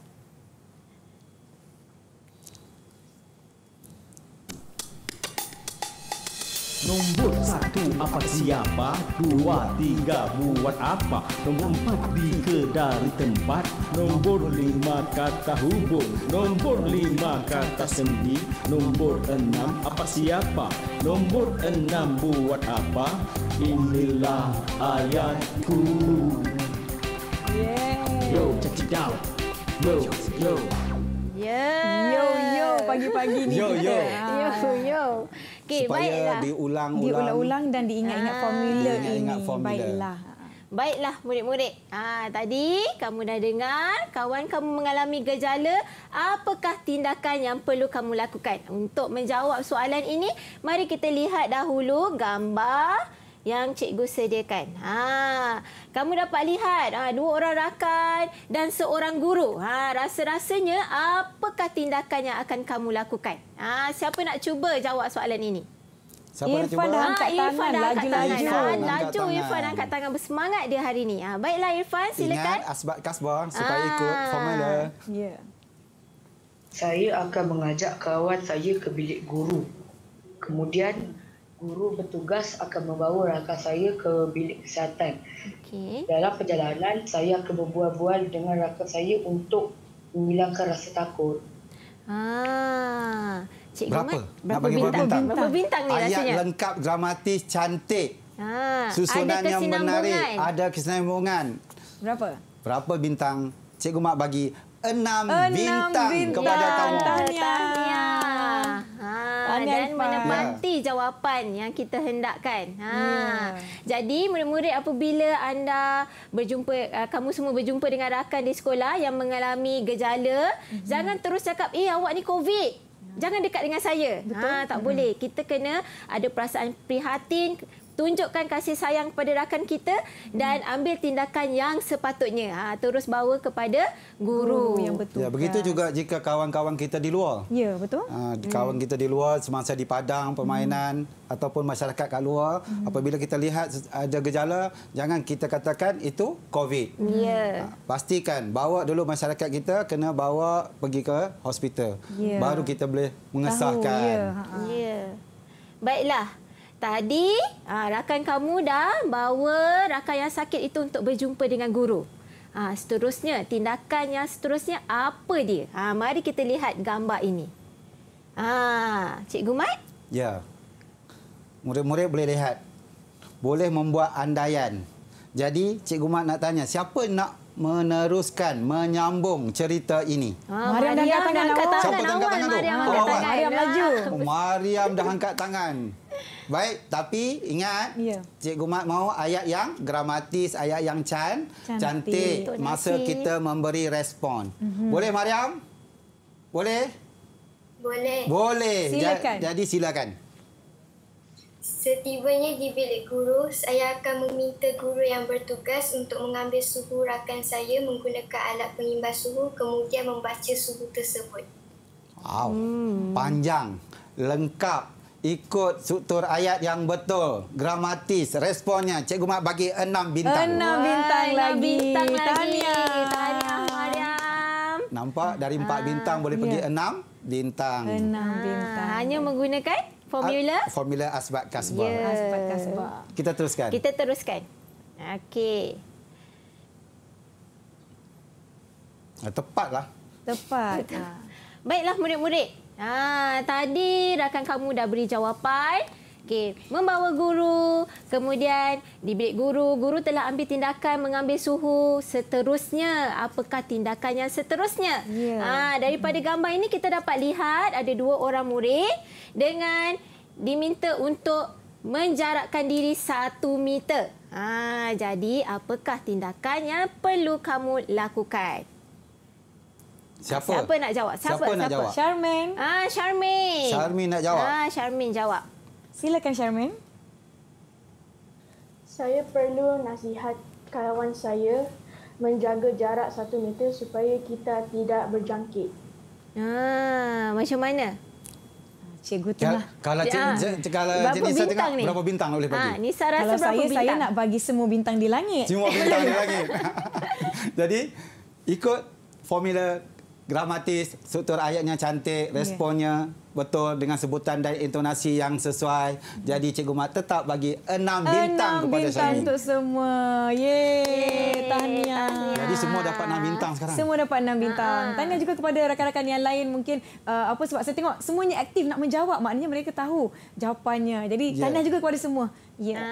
Nombor satu apa siapa? Dua tiga buat apa? Nombor empat di kedari tempat. Nombor lima kata hubung. Nombor lima kata sendi. Nombor enam apa siapa? Nombor enam buat apa? Inilah ayatku. Yeah. Yo, check it out. Yo, yo. Yeah. Yo, yo, pagi-pagi ni. yo. Yo, yo. yo. Okay, supaya baiklah. diulang-ulang. Diulang-ulang dan diingat-ingat ah. formula ah, ini. Ingat formula. Baiklah. Ah. Baiklah murid-murid. Ah, tadi kamu dah dengar kawan kamu mengalami gejala. Apakah tindakan yang perlu kamu lakukan? Untuk menjawab soalan ini, mari kita lihat dahulu gambar yang cikgu sediakan. Ha, kamu dapat lihat ha, dua orang rakan dan seorang guru. Ha, rasa-rasanya apakah tindakan yang akan kamu lakukan? Ha, siapa nak cuba jawab soalan ini? Siapa ha, Irfan dah angkat ha, Irfan tangan laju-laju. Laju Irfan angkat tangan bersemangat dia hari ini. Ha, baiklah Irfan silakan. Ingat asbab kasbah supaya ha. ikut formula. Ya. Yeah. Saya akan mengajak kawan saya ke bilik guru. Kemudian guru bertugas akan membawa rakan saya ke bilik kesihatan. Okay. Dalam perjalanan, saya akan berbual-bual dengan rakan saya untuk menghilangkan rasa takut. Ah, Cik berapa? Berapa, berapa bintang? bintang? bintang? Berapa bintang ni Ayat rasanya? Ayat lengkap, dramatis, cantik. Ah, Susunan yang menarik. Ada kesinambungan. Berapa? Berapa bintang? Cikgu Mak bagi enam, enam bintang, bintang, kepada kamu. Tahniah. Tahniah. Ah, dan menepati ya. jawapan yang kita hendakkan. Ha. Ya. Jadi murid-murid apabila anda berjumpa, ah, kamu semua berjumpa dengan rakan di sekolah yang mengalami gejala, ya. jangan terus cakap, eh awak ni COVID. Hmm. Jangan dekat dengan saya. Ha, tak hmm. boleh. Kita kena ada perasaan prihatin tunjukkan kasih sayang kepada rakan kita dan hmm. ambil tindakan yang sepatutnya. Ha, terus bawa kepada guru. guru yang betul. Ya, begitu ya. juga jika kawan-kawan kita di luar. Ya, betul. Ha, kawan hmm. kita di luar semasa di padang permainan hmm. ataupun masyarakat kat luar, hmm. apabila kita lihat ada gejala, jangan kita katakan itu COVID. Hmm. Ya. Ha, pastikan bawa dulu masyarakat kita kena bawa pergi ke hospital. Ya. Baru kita boleh mengesahkan. Tahu, ya. Ha, ha. ya. Baiklah. Tadi aa, ah, rakan kamu dah bawa rakan yang sakit itu untuk berjumpa dengan guru. Ha, seterusnya, tindakan yang seterusnya apa dia? Ha, mari kita lihat gambar ini. Ha, Cikgu Mat? Ya. Murid-murid boleh lihat. Boleh membuat andaian. Jadi, Cikgu Mat nak tanya, siapa nak meneruskan menyambung cerita ini. Ah, Mariam, Mariam dah angkat tangan. Angkat tangan Siapa dah angkat tangan tu? Mariam, oh, tangan. Mariam laju. Mariam dah angkat tangan. Baik, tapi ingat yeah. Cikgu Mat mahu ayat yang gramatis, ayat yang can, cantik, cantik masa nasi. kita memberi respon. Mm -hmm. Boleh Mariam? Boleh? Boleh. Boleh. Silakan. Jadi silakan. Setibanya di bilik guru, saya akan meminta guru yang bertugas untuk mengambil suhu rakan saya menggunakan alat pengimbas suhu kemudian membaca suhu tersebut. Wow, hmm. panjang, lengkap, ikut struktur ayat yang betul, gramatis, responnya. Cikgu Mak bagi enam bintang. Enam bintang Wah, lagi. Enam bintang lagi. Tahniah. Tahniah, Nampak dari empat ah, bintang boleh ya. pergi enam bintang. Enam ah, bintang. Hanya menggunakan? formula A, formula asbab kasbah. Yeah. Asbab kasbah. Kita teruskan. Kita teruskan. Okey. Tepatlah. Tepat. Lah. Ah. Baiklah murid-murid. Ha, tadi rakan kamu dah beri jawapan. Okey, membawa guru, kemudian di bilik guru, guru telah ambil tindakan mengambil suhu. Seterusnya, apakah tindakan yang seterusnya? Yeah. Ya. Ha, daripada gambar ini kita dapat lihat ada dua orang murid dengan diminta untuk menjarakkan diri satu meter. Ha, jadi, apakah tindakan yang perlu kamu lakukan? Siapa? Siapa nak jawab? Siapa, Siapa nak Siapa? jawab? Charmaine. Ah, Charmin. Charmin nak jawab. Ah, Charmin jawab. Silakan Sharmin. Saya perlu nasihat kawan saya menjaga jarak satu meter supaya kita tidak berjangkit. Ah, macam mana? Cikgu ya, tu lah. Kalau ya. cik, cik, kalau berapa Nisa bintang tengok, ni? Berapa bintang boleh bagi? Ha, Nisa rasa kalau berapa saya, bintang? saya nak bagi semua bintang di langit. Semua bintang di langit. Jadi, ikut formula gramatis, struktur ayatnya cantik, responnya yeah. betul dengan sebutan dan intonasi yang sesuai. Hmm. Jadi Cikgu Mat tetap bagi enam bintang enam kepada saya. Enam bintang untuk semua. Yeay, tahniah. Jadi semua dapat enam bintang sekarang. Semua dapat enam bintang. Tahniah juga kepada rakan-rakan yang lain mungkin uh, apa sebab saya tengok semuanya aktif nak menjawab maknanya mereka tahu jawapannya. Jadi ya. tahniah juga kepada semua. Yeah. Ya.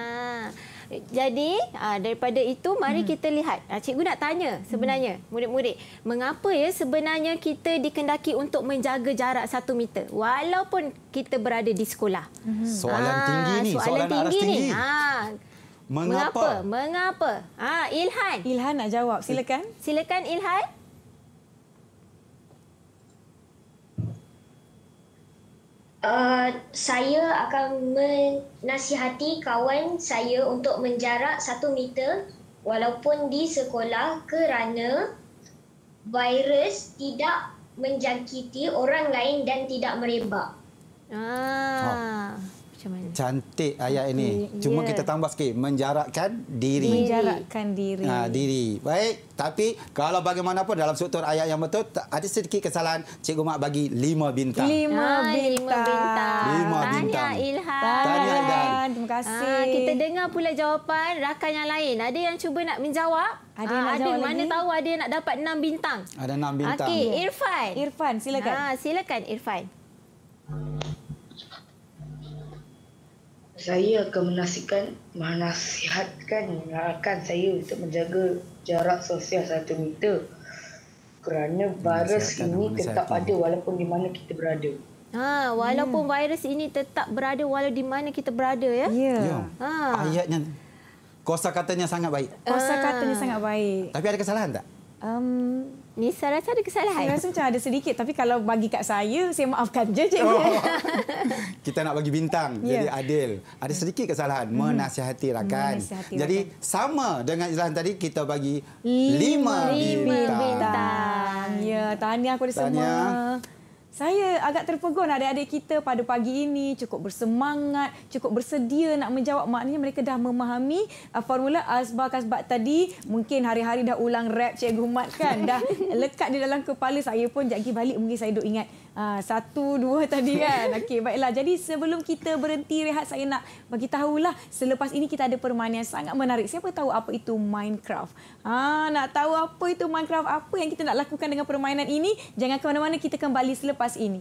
Uh. Jadi aa, ah, daripada itu mari hmm. kita lihat. Ah, cikgu nak tanya hmm. sebenarnya murid-murid, hmm. mengapa ya sebenarnya kita dikendaki untuk menjaga jarak satu meter walaupun kita berada di sekolah? Hmm. Soalan aa, ah, tinggi ni, soalan, soalan tinggi ni. tinggi. tinggi. Mengapa? Mengapa? Ah Ilhan. Ilhan nak jawab. Silakan. Silakan Ilhan. Uh, saya akan menasihati kawan saya untuk menjarak satu meter walaupun di sekolah kerana virus tidak menjangkiti orang lain dan tidak merebak. Ah macam Cantik ayat ini. Ya. Cuma kita tambah sikit. Menjarakkan diri. Menjarakkan diri. Ha, diri. Baik. Tapi kalau bagaimanapun dalam struktur ayat yang betul, ada sedikit kesalahan. Cikgu Mak bagi lima bintang. Lima bintang. Lima bintang. Tahniah Ilham. Tahniah Ilham. Terima kasih. Ha, kita dengar pula jawapan rakan yang lain. Ada yang cuba nak menjawab? Ada ah, yang ha, ada Mana lagi? tahu ada yang nak dapat enam bintang. Ada enam bintang. Okey, Irfan. Irfan, silakan. Ha, silakan, Irfan saya akan menasihatkan menasihatkan akan saya untuk menjaga jarak sosial satu meter kerana virus ini tetap ada walaupun di mana kita berada. Ha, walaupun hmm. virus ini tetap berada walaupun di mana kita berada ya. Ya. Yeah. Ha. Ayatnya kosakatanya sangat baik. Kosakatanya ha. sangat baik. Tapi ada kesalahan tak? Um, Nisa rasa ada kesalahan? Saya rasa macam ada sedikit. Tapi kalau bagi kat saya, saya maafkan je. Cik. Oh. Kita nak bagi bintang. Yeah. Jadi adil. Ada sedikit kesalahan. Hmm. Menasihati rakan. Menasihati jadi rakan. sama dengan Izlan tadi, kita bagi lima, lima bintang. bintang. Ya, tahniah kepada semua. Saya agak terpegun adik-adik kita pada pagi ini cukup bersemangat, cukup bersedia nak menjawab maknanya mereka dah memahami uh, formula asbah uh, kasbah tadi. Mungkin hari-hari dah ulang rap Cikgu Mat kan? dah lekat di dalam kepala saya pun. Jaki balik mungkin saya duk ingat Ah, satu, dua tadi kan. Okey, baiklah. Jadi sebelum kita berhenti rehat, saya nak bagi tahulah selepas ini kita ada permainan yang sangat menarik. Siapa tahu apa itu Minecraft? Ah, nak tahu apa itu Minecraft? Apa yang kita nak lakukan dengan permainan ini? Jangan ke mana-mana, kita kembali selepas ini.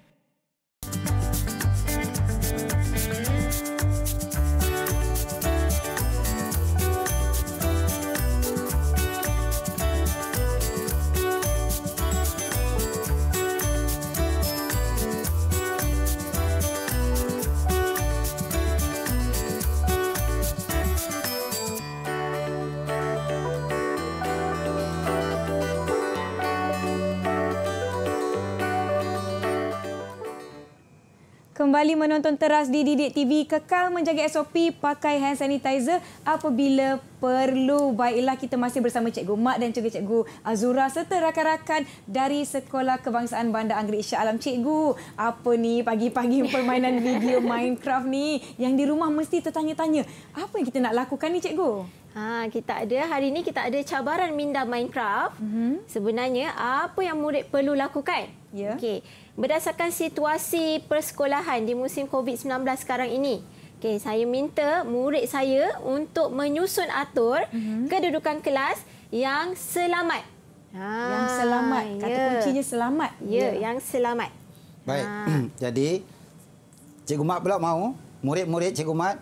kembali menonton teras di Didik TV kekal menjaga SOP pakai hand sanitizer apabila perlu. Baiklah kita masih bersama Cikgu Mak dan juga Cikgu Azura serta rakan-rakan dari Sekolah Kebangsaan Bandar Anggerik Shah Alam. Cikgu, apa ni pagi-pagi permainan video Minecraft ni yang di rumah mesti tertanya-tanya. Apa yang kita nak lakukan ni Cikgu? Ha, kita ada hari ini kita ada cabaran minda Minecraft. Mm-hmm. Sebenarnya apa yang murid perlu lakukan? Yeah. Okey. Berdasarkan situasi persekolahan di musim COVID-19 sekarang ini. Okey, saya minta murid saya untuk menyusun atur mm-hmm. kedudukan kelas yang selamat. Ha, yang selamat. Kata yeah. kuncinya selamat. Ya, yeah, yeah. yang selamat. Baik. Ha. Jadi Cikgu Mat pula mahu murid-murid Cikgu Mat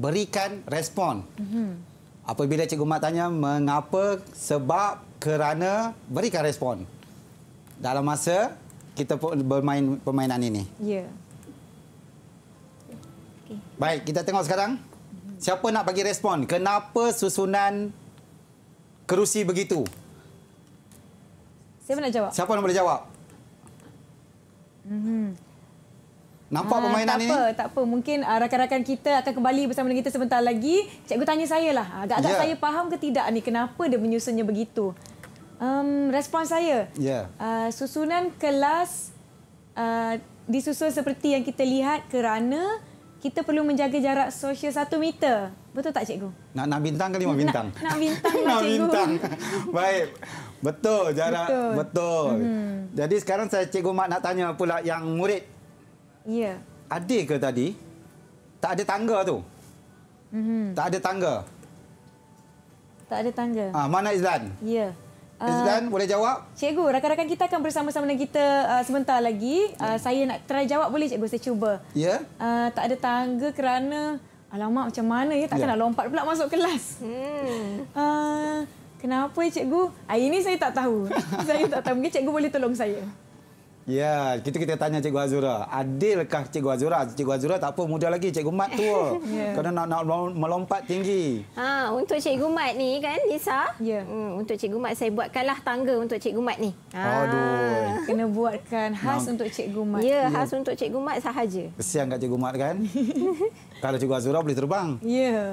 berikan respon. Mm-hmm. Apabila Cikgu Mat tanya mengapa, sebab, kerana, berikan respon. Dalam masa kita bermain permainan ini. Ya. Baik, kita tengok sekarang. Siapa nak bagi respon? Kenapa susunan kerusi begitu? Siapa nak jawab? Siapa nak boleh jawab? Mm -hmm. Nampak ha, permainan ini? Tak apa, ini? tak apa. Mungkin uh, rakan-rakan kita akan kembali bersama kita sebentar lagi. Cikgu tanya saya lah. Ah, agak-agak yeah. saya faham ke tidak ni kenapa dia menyusunnya begitu? Um, respon saya. Yeah. Ya. Uh, susunan kelas uh, disusun seperti yang kita lihat kerana kita perlu menjaga jarak sosial satu meter. Betul tak cikgu? Nak nak bintang ke lima bintang? Nak, lah, nak bintang lah cikgu. Nak bintang. Baik. Betul jarak. Betul. betul. Hmm. Jadi sekarang saya cikgu Mak nak tanya pula yang murid Ya. Adik ke tadi? Tak ada tangga tu. Mm-hmm. Tak ada tangga. Tak ada tangga. Ah, ha, mana Izlan? Ya. Ah, Izlan uh, boleh jawab? Cikgu, rakan-rakan kita akan bersama-sama dengan kita uh, sebentar lagi. Uh, saya nak try jawab boleh cikgu saya cuba. Ya. Uh, tak ada tangga kerana alamak macam mana ya takkan ya. nak lompat pula masuk kelas. Hmm. Uh, kenapa ya cikgu? Ah, ini saya tak tahu. saya tak tahu. Mungkin cikgu boleh tolong saya. Ya, kita kita tanya Cikgu Azura. Adilkah Cikgu Azura? Cikgu Azura tak apa, muda lagi Cikgu Mat tua. yeah. Kena nak, nak melompat tinggi. Ha, untuk Cikgu Mat ni kan, Lisa? Ya. Yeah. Hmm, untuk Cikgu Mat saya buatkanlah tangga untuk Cikgu Mat ni. Ha. Aduh. Kena buatkan khas Mam. untuk Cikgu Mat. Ya, yeah, khas untuk Cikgu Mat sahaja. Kesian kat Cikgu Mat kan? Kalau Cikgu Azura boleh terbang. Ya. Yeah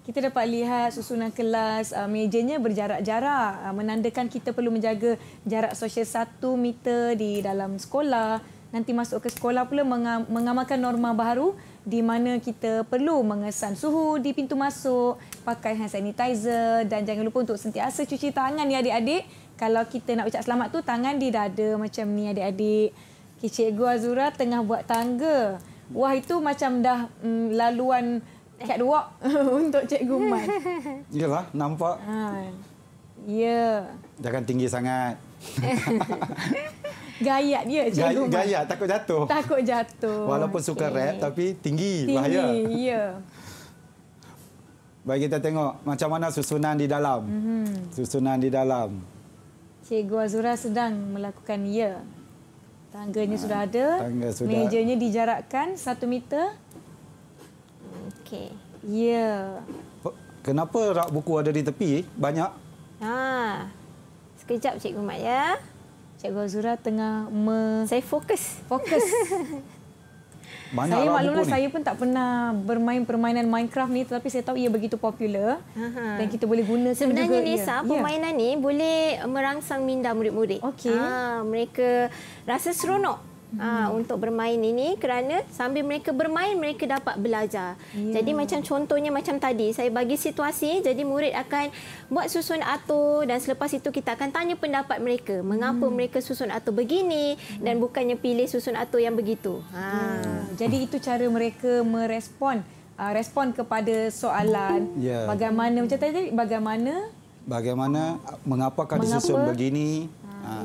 kita dapat lihat susunan kelas uh, mejanya berjarak-jarak uh, menandakan kita perlu menjaga jarak sosial satu meter di dalam sekolah nanti masuk ke sekolah pula mengam- mengamalkan norma baru di mana kita perlu mengesan suhu di pintu masuk pakai hand sanitizer dan jangan lupa untuk sentiasa cuci tangan ya adik-adik kalau kita nak ucap selamat tu tangan di dada macam ni adik-adik okay, cikgu Azura tengah buat tangga wah itu macam dah mm, laluan catwalk untuk cikgu Man. Iyalah, nampak. Ha. Ya. Jangan tinggi sangat. Gaya dia cikgu Gaya, Man. Gaya, takut jatuh. Takut jatuh. Walaupun suka okay. rap tapi tinggi, tinggi bahaya. Tinggi, ya. Baik kita tengok macam mana susunan di dalam. Mm-hmm. Susunan di dalam. Cikgu Azura sedang melakukan ya. Tangganya ha, sudah ada. Tangga sudah. Mejanya dijarakkan satu meter. Okey. Ya. Oh, kenapa rak buku ada di tepi? Banyak. Ha. Sekejap Cikgu Mat ya. Cikgu Azura tengah me... Saya fokus. Fokus. Banyak saya maklumlah saya pun tak pernah bermain permainan Minecraft ni tetapi saya tahu ia begitu popular Aha. dan kita boleh guna sebenarnya juga Nisa, ia. permainan ya. ni boleh merangsang minda murid-murid. Okay. Ah, mereka rasa seronok hmm. untuk bermain ini kerana sambil mereka bermain mereka dapat belajar. Yeah. Hmm. Jadi macam contohnya macam tadi saya bagi situasi jadi murid akan buat susun atur dan selepas itu kita akan tanya pendapat mereka mengapa hmm. mereka susun atur begini dan hmm. bukannya pilih susun atur yang begitu. Ha. Hmm. Jadi itu cara mereka merespon uh, respon kepada soalan yeah. bagaimana macam tadi bagaimana bagaimana mengapakah disusun begini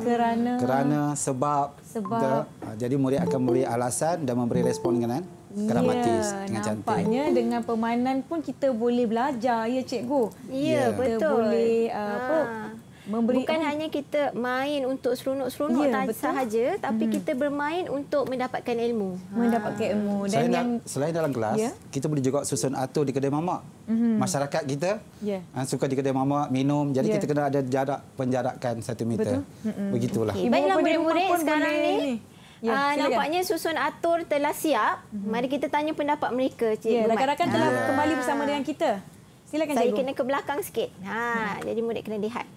kerana kerana sebab, sebab the, uh, jadi murid akan memberi alasan dan memberi respon dengan dramatis ya, dengan cantik. Nampaknya dengan permainan pun kita boleh belajar ya cikgu. Ya, ya. betul. Kita boleh uh, ha. apa Memberi Bukan hanya kita main untuk seronok-seronok ya, sahaja, tapi hmm. kita bermain untuk mendapatkan ilmu. Ah. Mendapatkan ilmu. Dan selain, yang... da selain dalam kelas, ya? kita boleh juga susun atur di kedai mamak. Hmm. Masyarakat kita ya. Ah, suka di kedai mamak, minum. Jadi ya. kita kena ada jarak penjarakan satu meter. Betul? Begitulah. Okay. Baiklah murid-murid sekarang boleh. ini. Ya, uh, nampaknya susun atur telah siap. Mm -hmm. Mari kita tanya pendapat mereka. Ya, rakan-rakan telah ya. kembali bersama dengan kita. Silakan Saya cikgu. kena ke belakang sikit. Ha, ya. Jadi murid kena lihat.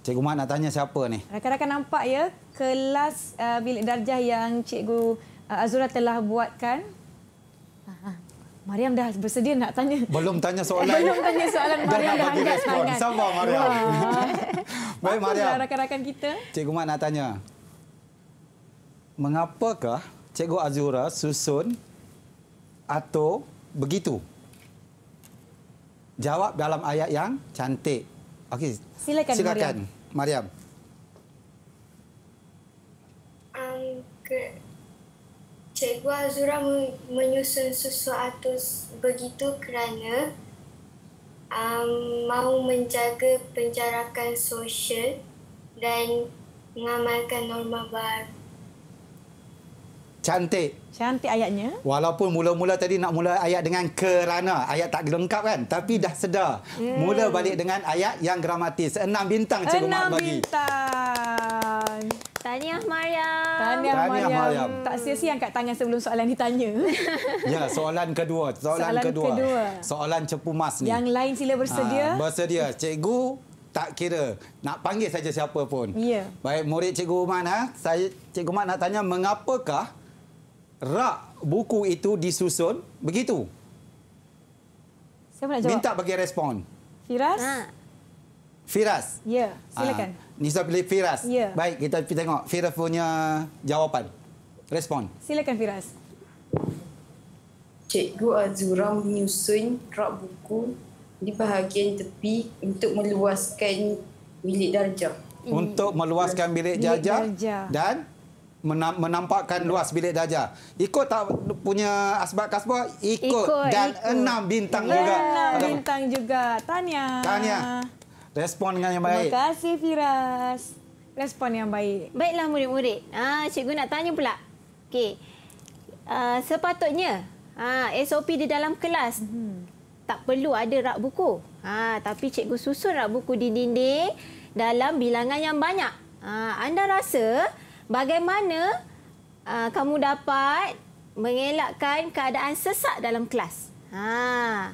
Cikgu Mat nak tanya siapa ni? Rakan-rakan nampak ya kelas uh, bilik darjah yang Cikgu uh, Azura telah buatkan. Ah, Mariam dah bersedia nak tanya. Belum tanya soalan. Belum tanya soalan Mariam dah angkat tangan. Sabar Mariam. Baik Mariam. Rakan-rakan kita. Cikgu Mat nak tanya. Mengapakah Cikgu Azura susun atau begitu? Jawab dalam ayat yang cantik. Okey. Silakan, Silakan Mariam. Mariam. Um, ke, Cikgu Azura menyusun sesuatu begitu kerana um, mahu menjaga penjarakan sosial dan mengamalkan norma baru. Cantik. Cantik ayatnya. Walaupun mula-mula tadi nak mula ayat dengan kerana. Ayat tak dilengkap kan? Tapi dah sedar. Hmm. Mula balik dengan ayat yang gramatis. Enam bintang Cikgu Enam Mat bagi. Enam bintang. Tahniah Mariam. Tahniah, Tahniah Mariam. Mariam. Hmm. Tak sia-sia angkat tangan sebelum soalan ditanya. Ya, soalan kedua. Soalan, soalan kedua. kedua. Soalan cepu mas ni. Yang lain sila bersedia. Ha, bersedia. Cikgu tak kira nak panggil saja siapa pun. Ya. Baik murid Cikgu Umar ha? saya Cikgu Umar nak tanya mengapakah rak buku itu disusun begitu? Siapa nak jawab? Minta bagi respon. Firas? Ha. Firas? Ya, ah, silakan. Ha. Nisa pilih Firas. Ya. Baik, kita tengok Firas punya jawapan. Respon. Silakan Firas. Cikgu Azura menyusun rak buku di bahagian tepi untuk meluaskan bilik darjah. Untuk meluaskan bilik darjah dan menampakkan luas bilik darjah. Ikut tak punya asbak kasbo Ikut. ikut Dan ikut. enam bintang yeah. juga. Enam bintang juga. Tanya. Tanya. Respon dengan yang baik. Terima kasih, Firas. Respon yang baik. Baiklah, murid-murid. Ah, cikgu nak tanya pula. Okey. Uh, sepatutnya uh, ah, SOP di dalam kelas mm -hmm. tak perlu ada rak buku. Ha, tapi cikgu susun rak buku di dinding dalam bilangan yang banyak. Ha, anda rasa bagaimana uh, kamu dapat mengelakkan keadaan sesak dalam kelas? Ha.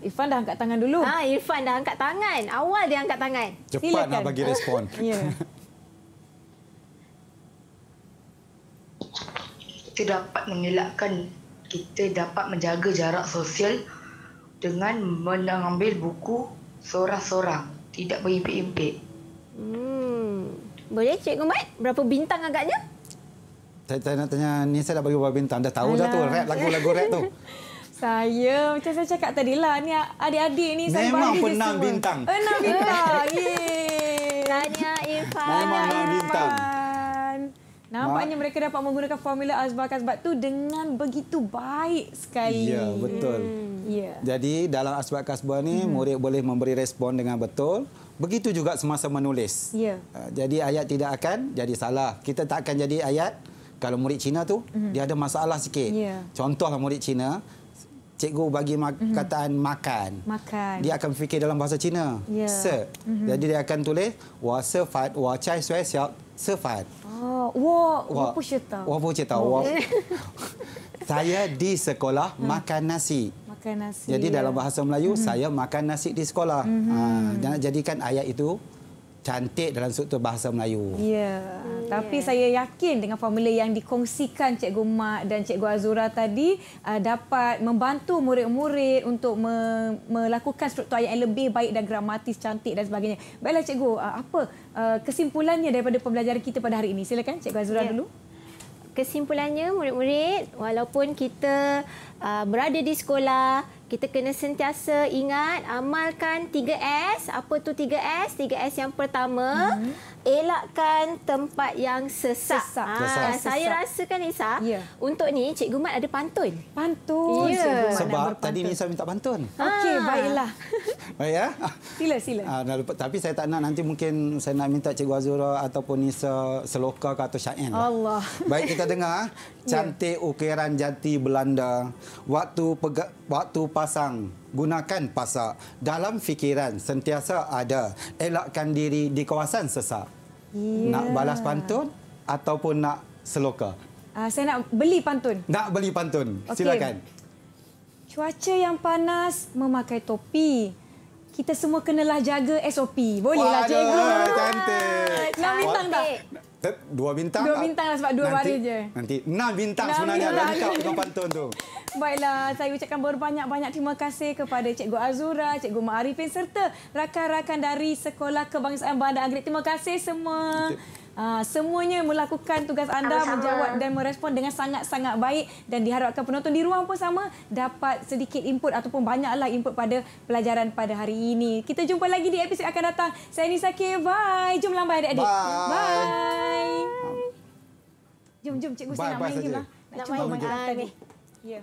Irfan dah angkat tangan dulu. Ha, Irfan dah angkat tangan. Awal dia angkat tangan. Cepat Silakan. nak bagi respon. ya. Kita dapat mengelakkan, kita dapat menjaga jarak sosial dengan mengambil buku seorang-seorang. Tidak berimpit-impit. Hmm. Boleh, Cikgu Mat? Berapa bintang agaknya? Saya, saya nak tanya, ni saya dah bagi berapa bintang. Dah tahu Alah. dah tu, rap lagu-lagu rap tu. saya, macam saya cakap tadi lah, ni adik-adik ni saya Memang pun bintang. Enam bintang, yeay. Tanya Irfan. Memang enam bintang. Nampaknya mereka dapat menggunakan formula azbar kasbat tu dengan begitu baik sekali. Ya, betul. Hmm. Ya. Jadi dalam azbar kasbat ni hmm. murid boleh memberi respon dengan betul, Begitu juga semasa menulis. Yeah. Ya. Jadi ayat tidak akan jadi salah. Kita tak akan jadi ayat kalau murid Cina tu mm -hmm. dia ada masalah sikit. Yeah. Contohlah murid Cina, cikgu bagi mm -hmm. kataan makan. makan. Dia akan fikir dalam bahasa Cina. Yeah. Se. Mm -hmm. Jadi dia akan tulis wa se fat wa chai sui xiao se fat. Oh, wa wa pu cheta. Wa pu cheta. Saya di sekolah hmm. makan nasi makan nasi. Jadi ya. dalam bahasa Melayu mm -hmm. saya makan nasi di sekolah. Mm -hmm. Ah jadikan ayat itu cantik dalam struktur bahasa Melayu. Ya. Yeah. Yeah. Tapi saya yakin dengan formula yang dikongsikan Cikgu Mat dan Cikgu Azura tadi uh, dapat membantu murid-murid untuk me melakukan struktur ayat yang lebih baik dan gramatis cantik dan sebagainya. Baiklah Cikgu, uh, apa uh, kesimpulannya daripada pembelajaran kita pada hari ini? Silakan Cikgu Azura yeah. dulu kesimpulannya murid-murid walaupun kita uh, berada di sekolah kita kena sentiasa ingat amalkan 3S apa tu 3S 3S yang pertama mm-hmm elakkan tempat yang sesak. sesak. Ha, sesak. Saya rasa kan Isa, ya. untuk ni Cikgu Mat ada pantun. Pantun. Ya. Sebab tadi Nisa minta pantun. Okey, ah. baiklah. Baik ya. Sila sila. Ha, lupa. tapi saya tak nak nanti mungkin saya nak minta Cikgu Azura ataupun Nisa seloka ke atau Syain. Lah. Allah. Baik kita dengar. Ya. Cantik ukiran jati Belanda. Waktu pega, waktu pasang gunakan pasak. Dalam fikiran sentiasa ada elakkan diri di kawasan sesak. Yeah. Nak balas pantun ataupun nak seloka? Uh, saya nak beli pantun. Nak beli pantun. Okay. Silakan. Cuaca yang panas memakai topi kita semua kenalah jaga SOP. Bolehlah Waduh, cikgu. Eh, cantik. Nak bintang tak? Eh, dua bintang. Dua bintang lah sebab dua hari je. Nanti enam bintang sebenarnya enam bintang. lengkap dengan pantun tu. Baiklah, saya ucapkan berbanyak-banyak terima kasih kepada Cikgu Azura, Cikgu Ma'arifin serta rakan-rakan dari Sekolah Kebangsaan Bandar Anggerik. Terima kasih semua. Nanti. Aa, ah, semuanya melakukan tugas anda sama -sama. menjawab dan merespon dengan sangat-sangat baik dan diharapkan penonton di ruang pun sama dapat sedikit input ataupun banyaklah input pada pelajaran pada hari ini. Kita jumpa lagi di episod akan datang. Saya Nisa K. Bye. Jom lambai adik-adik. Bye. Bye. Jom, jom. Cikgu saya nak main game lah. Nak, nak main, main, main,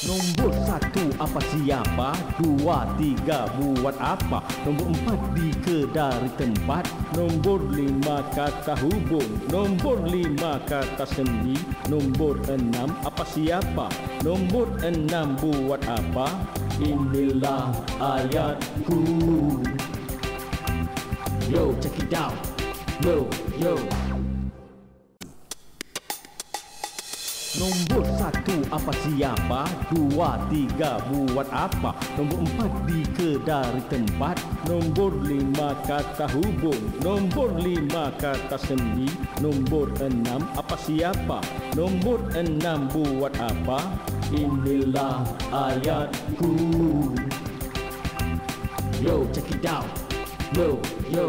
Nombor satu apa siapa, dua tiga buat apa, nombor empat di kedari tempat, nombor lima kata hubung, nombor lima kata seni, nombor enam apa siapa, nombor enam buat apa, inilah ayatku. Yo check it out, yo yo. Nombor satu apa siapa? Dua tiga buat apa? Nombor empat di kedari tempat. Nombor lima kata hubung. Nombor lima kata seni. Nombor enam apa siapa? Nombor enam buat apa? Inilah ayatku. Yo check it out. Yo yo.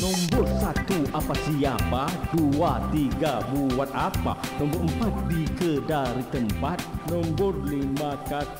Nombor satu apa siapa? Dua tiga buat apa? Nombor empat di kedari tempat. Nombor lima kat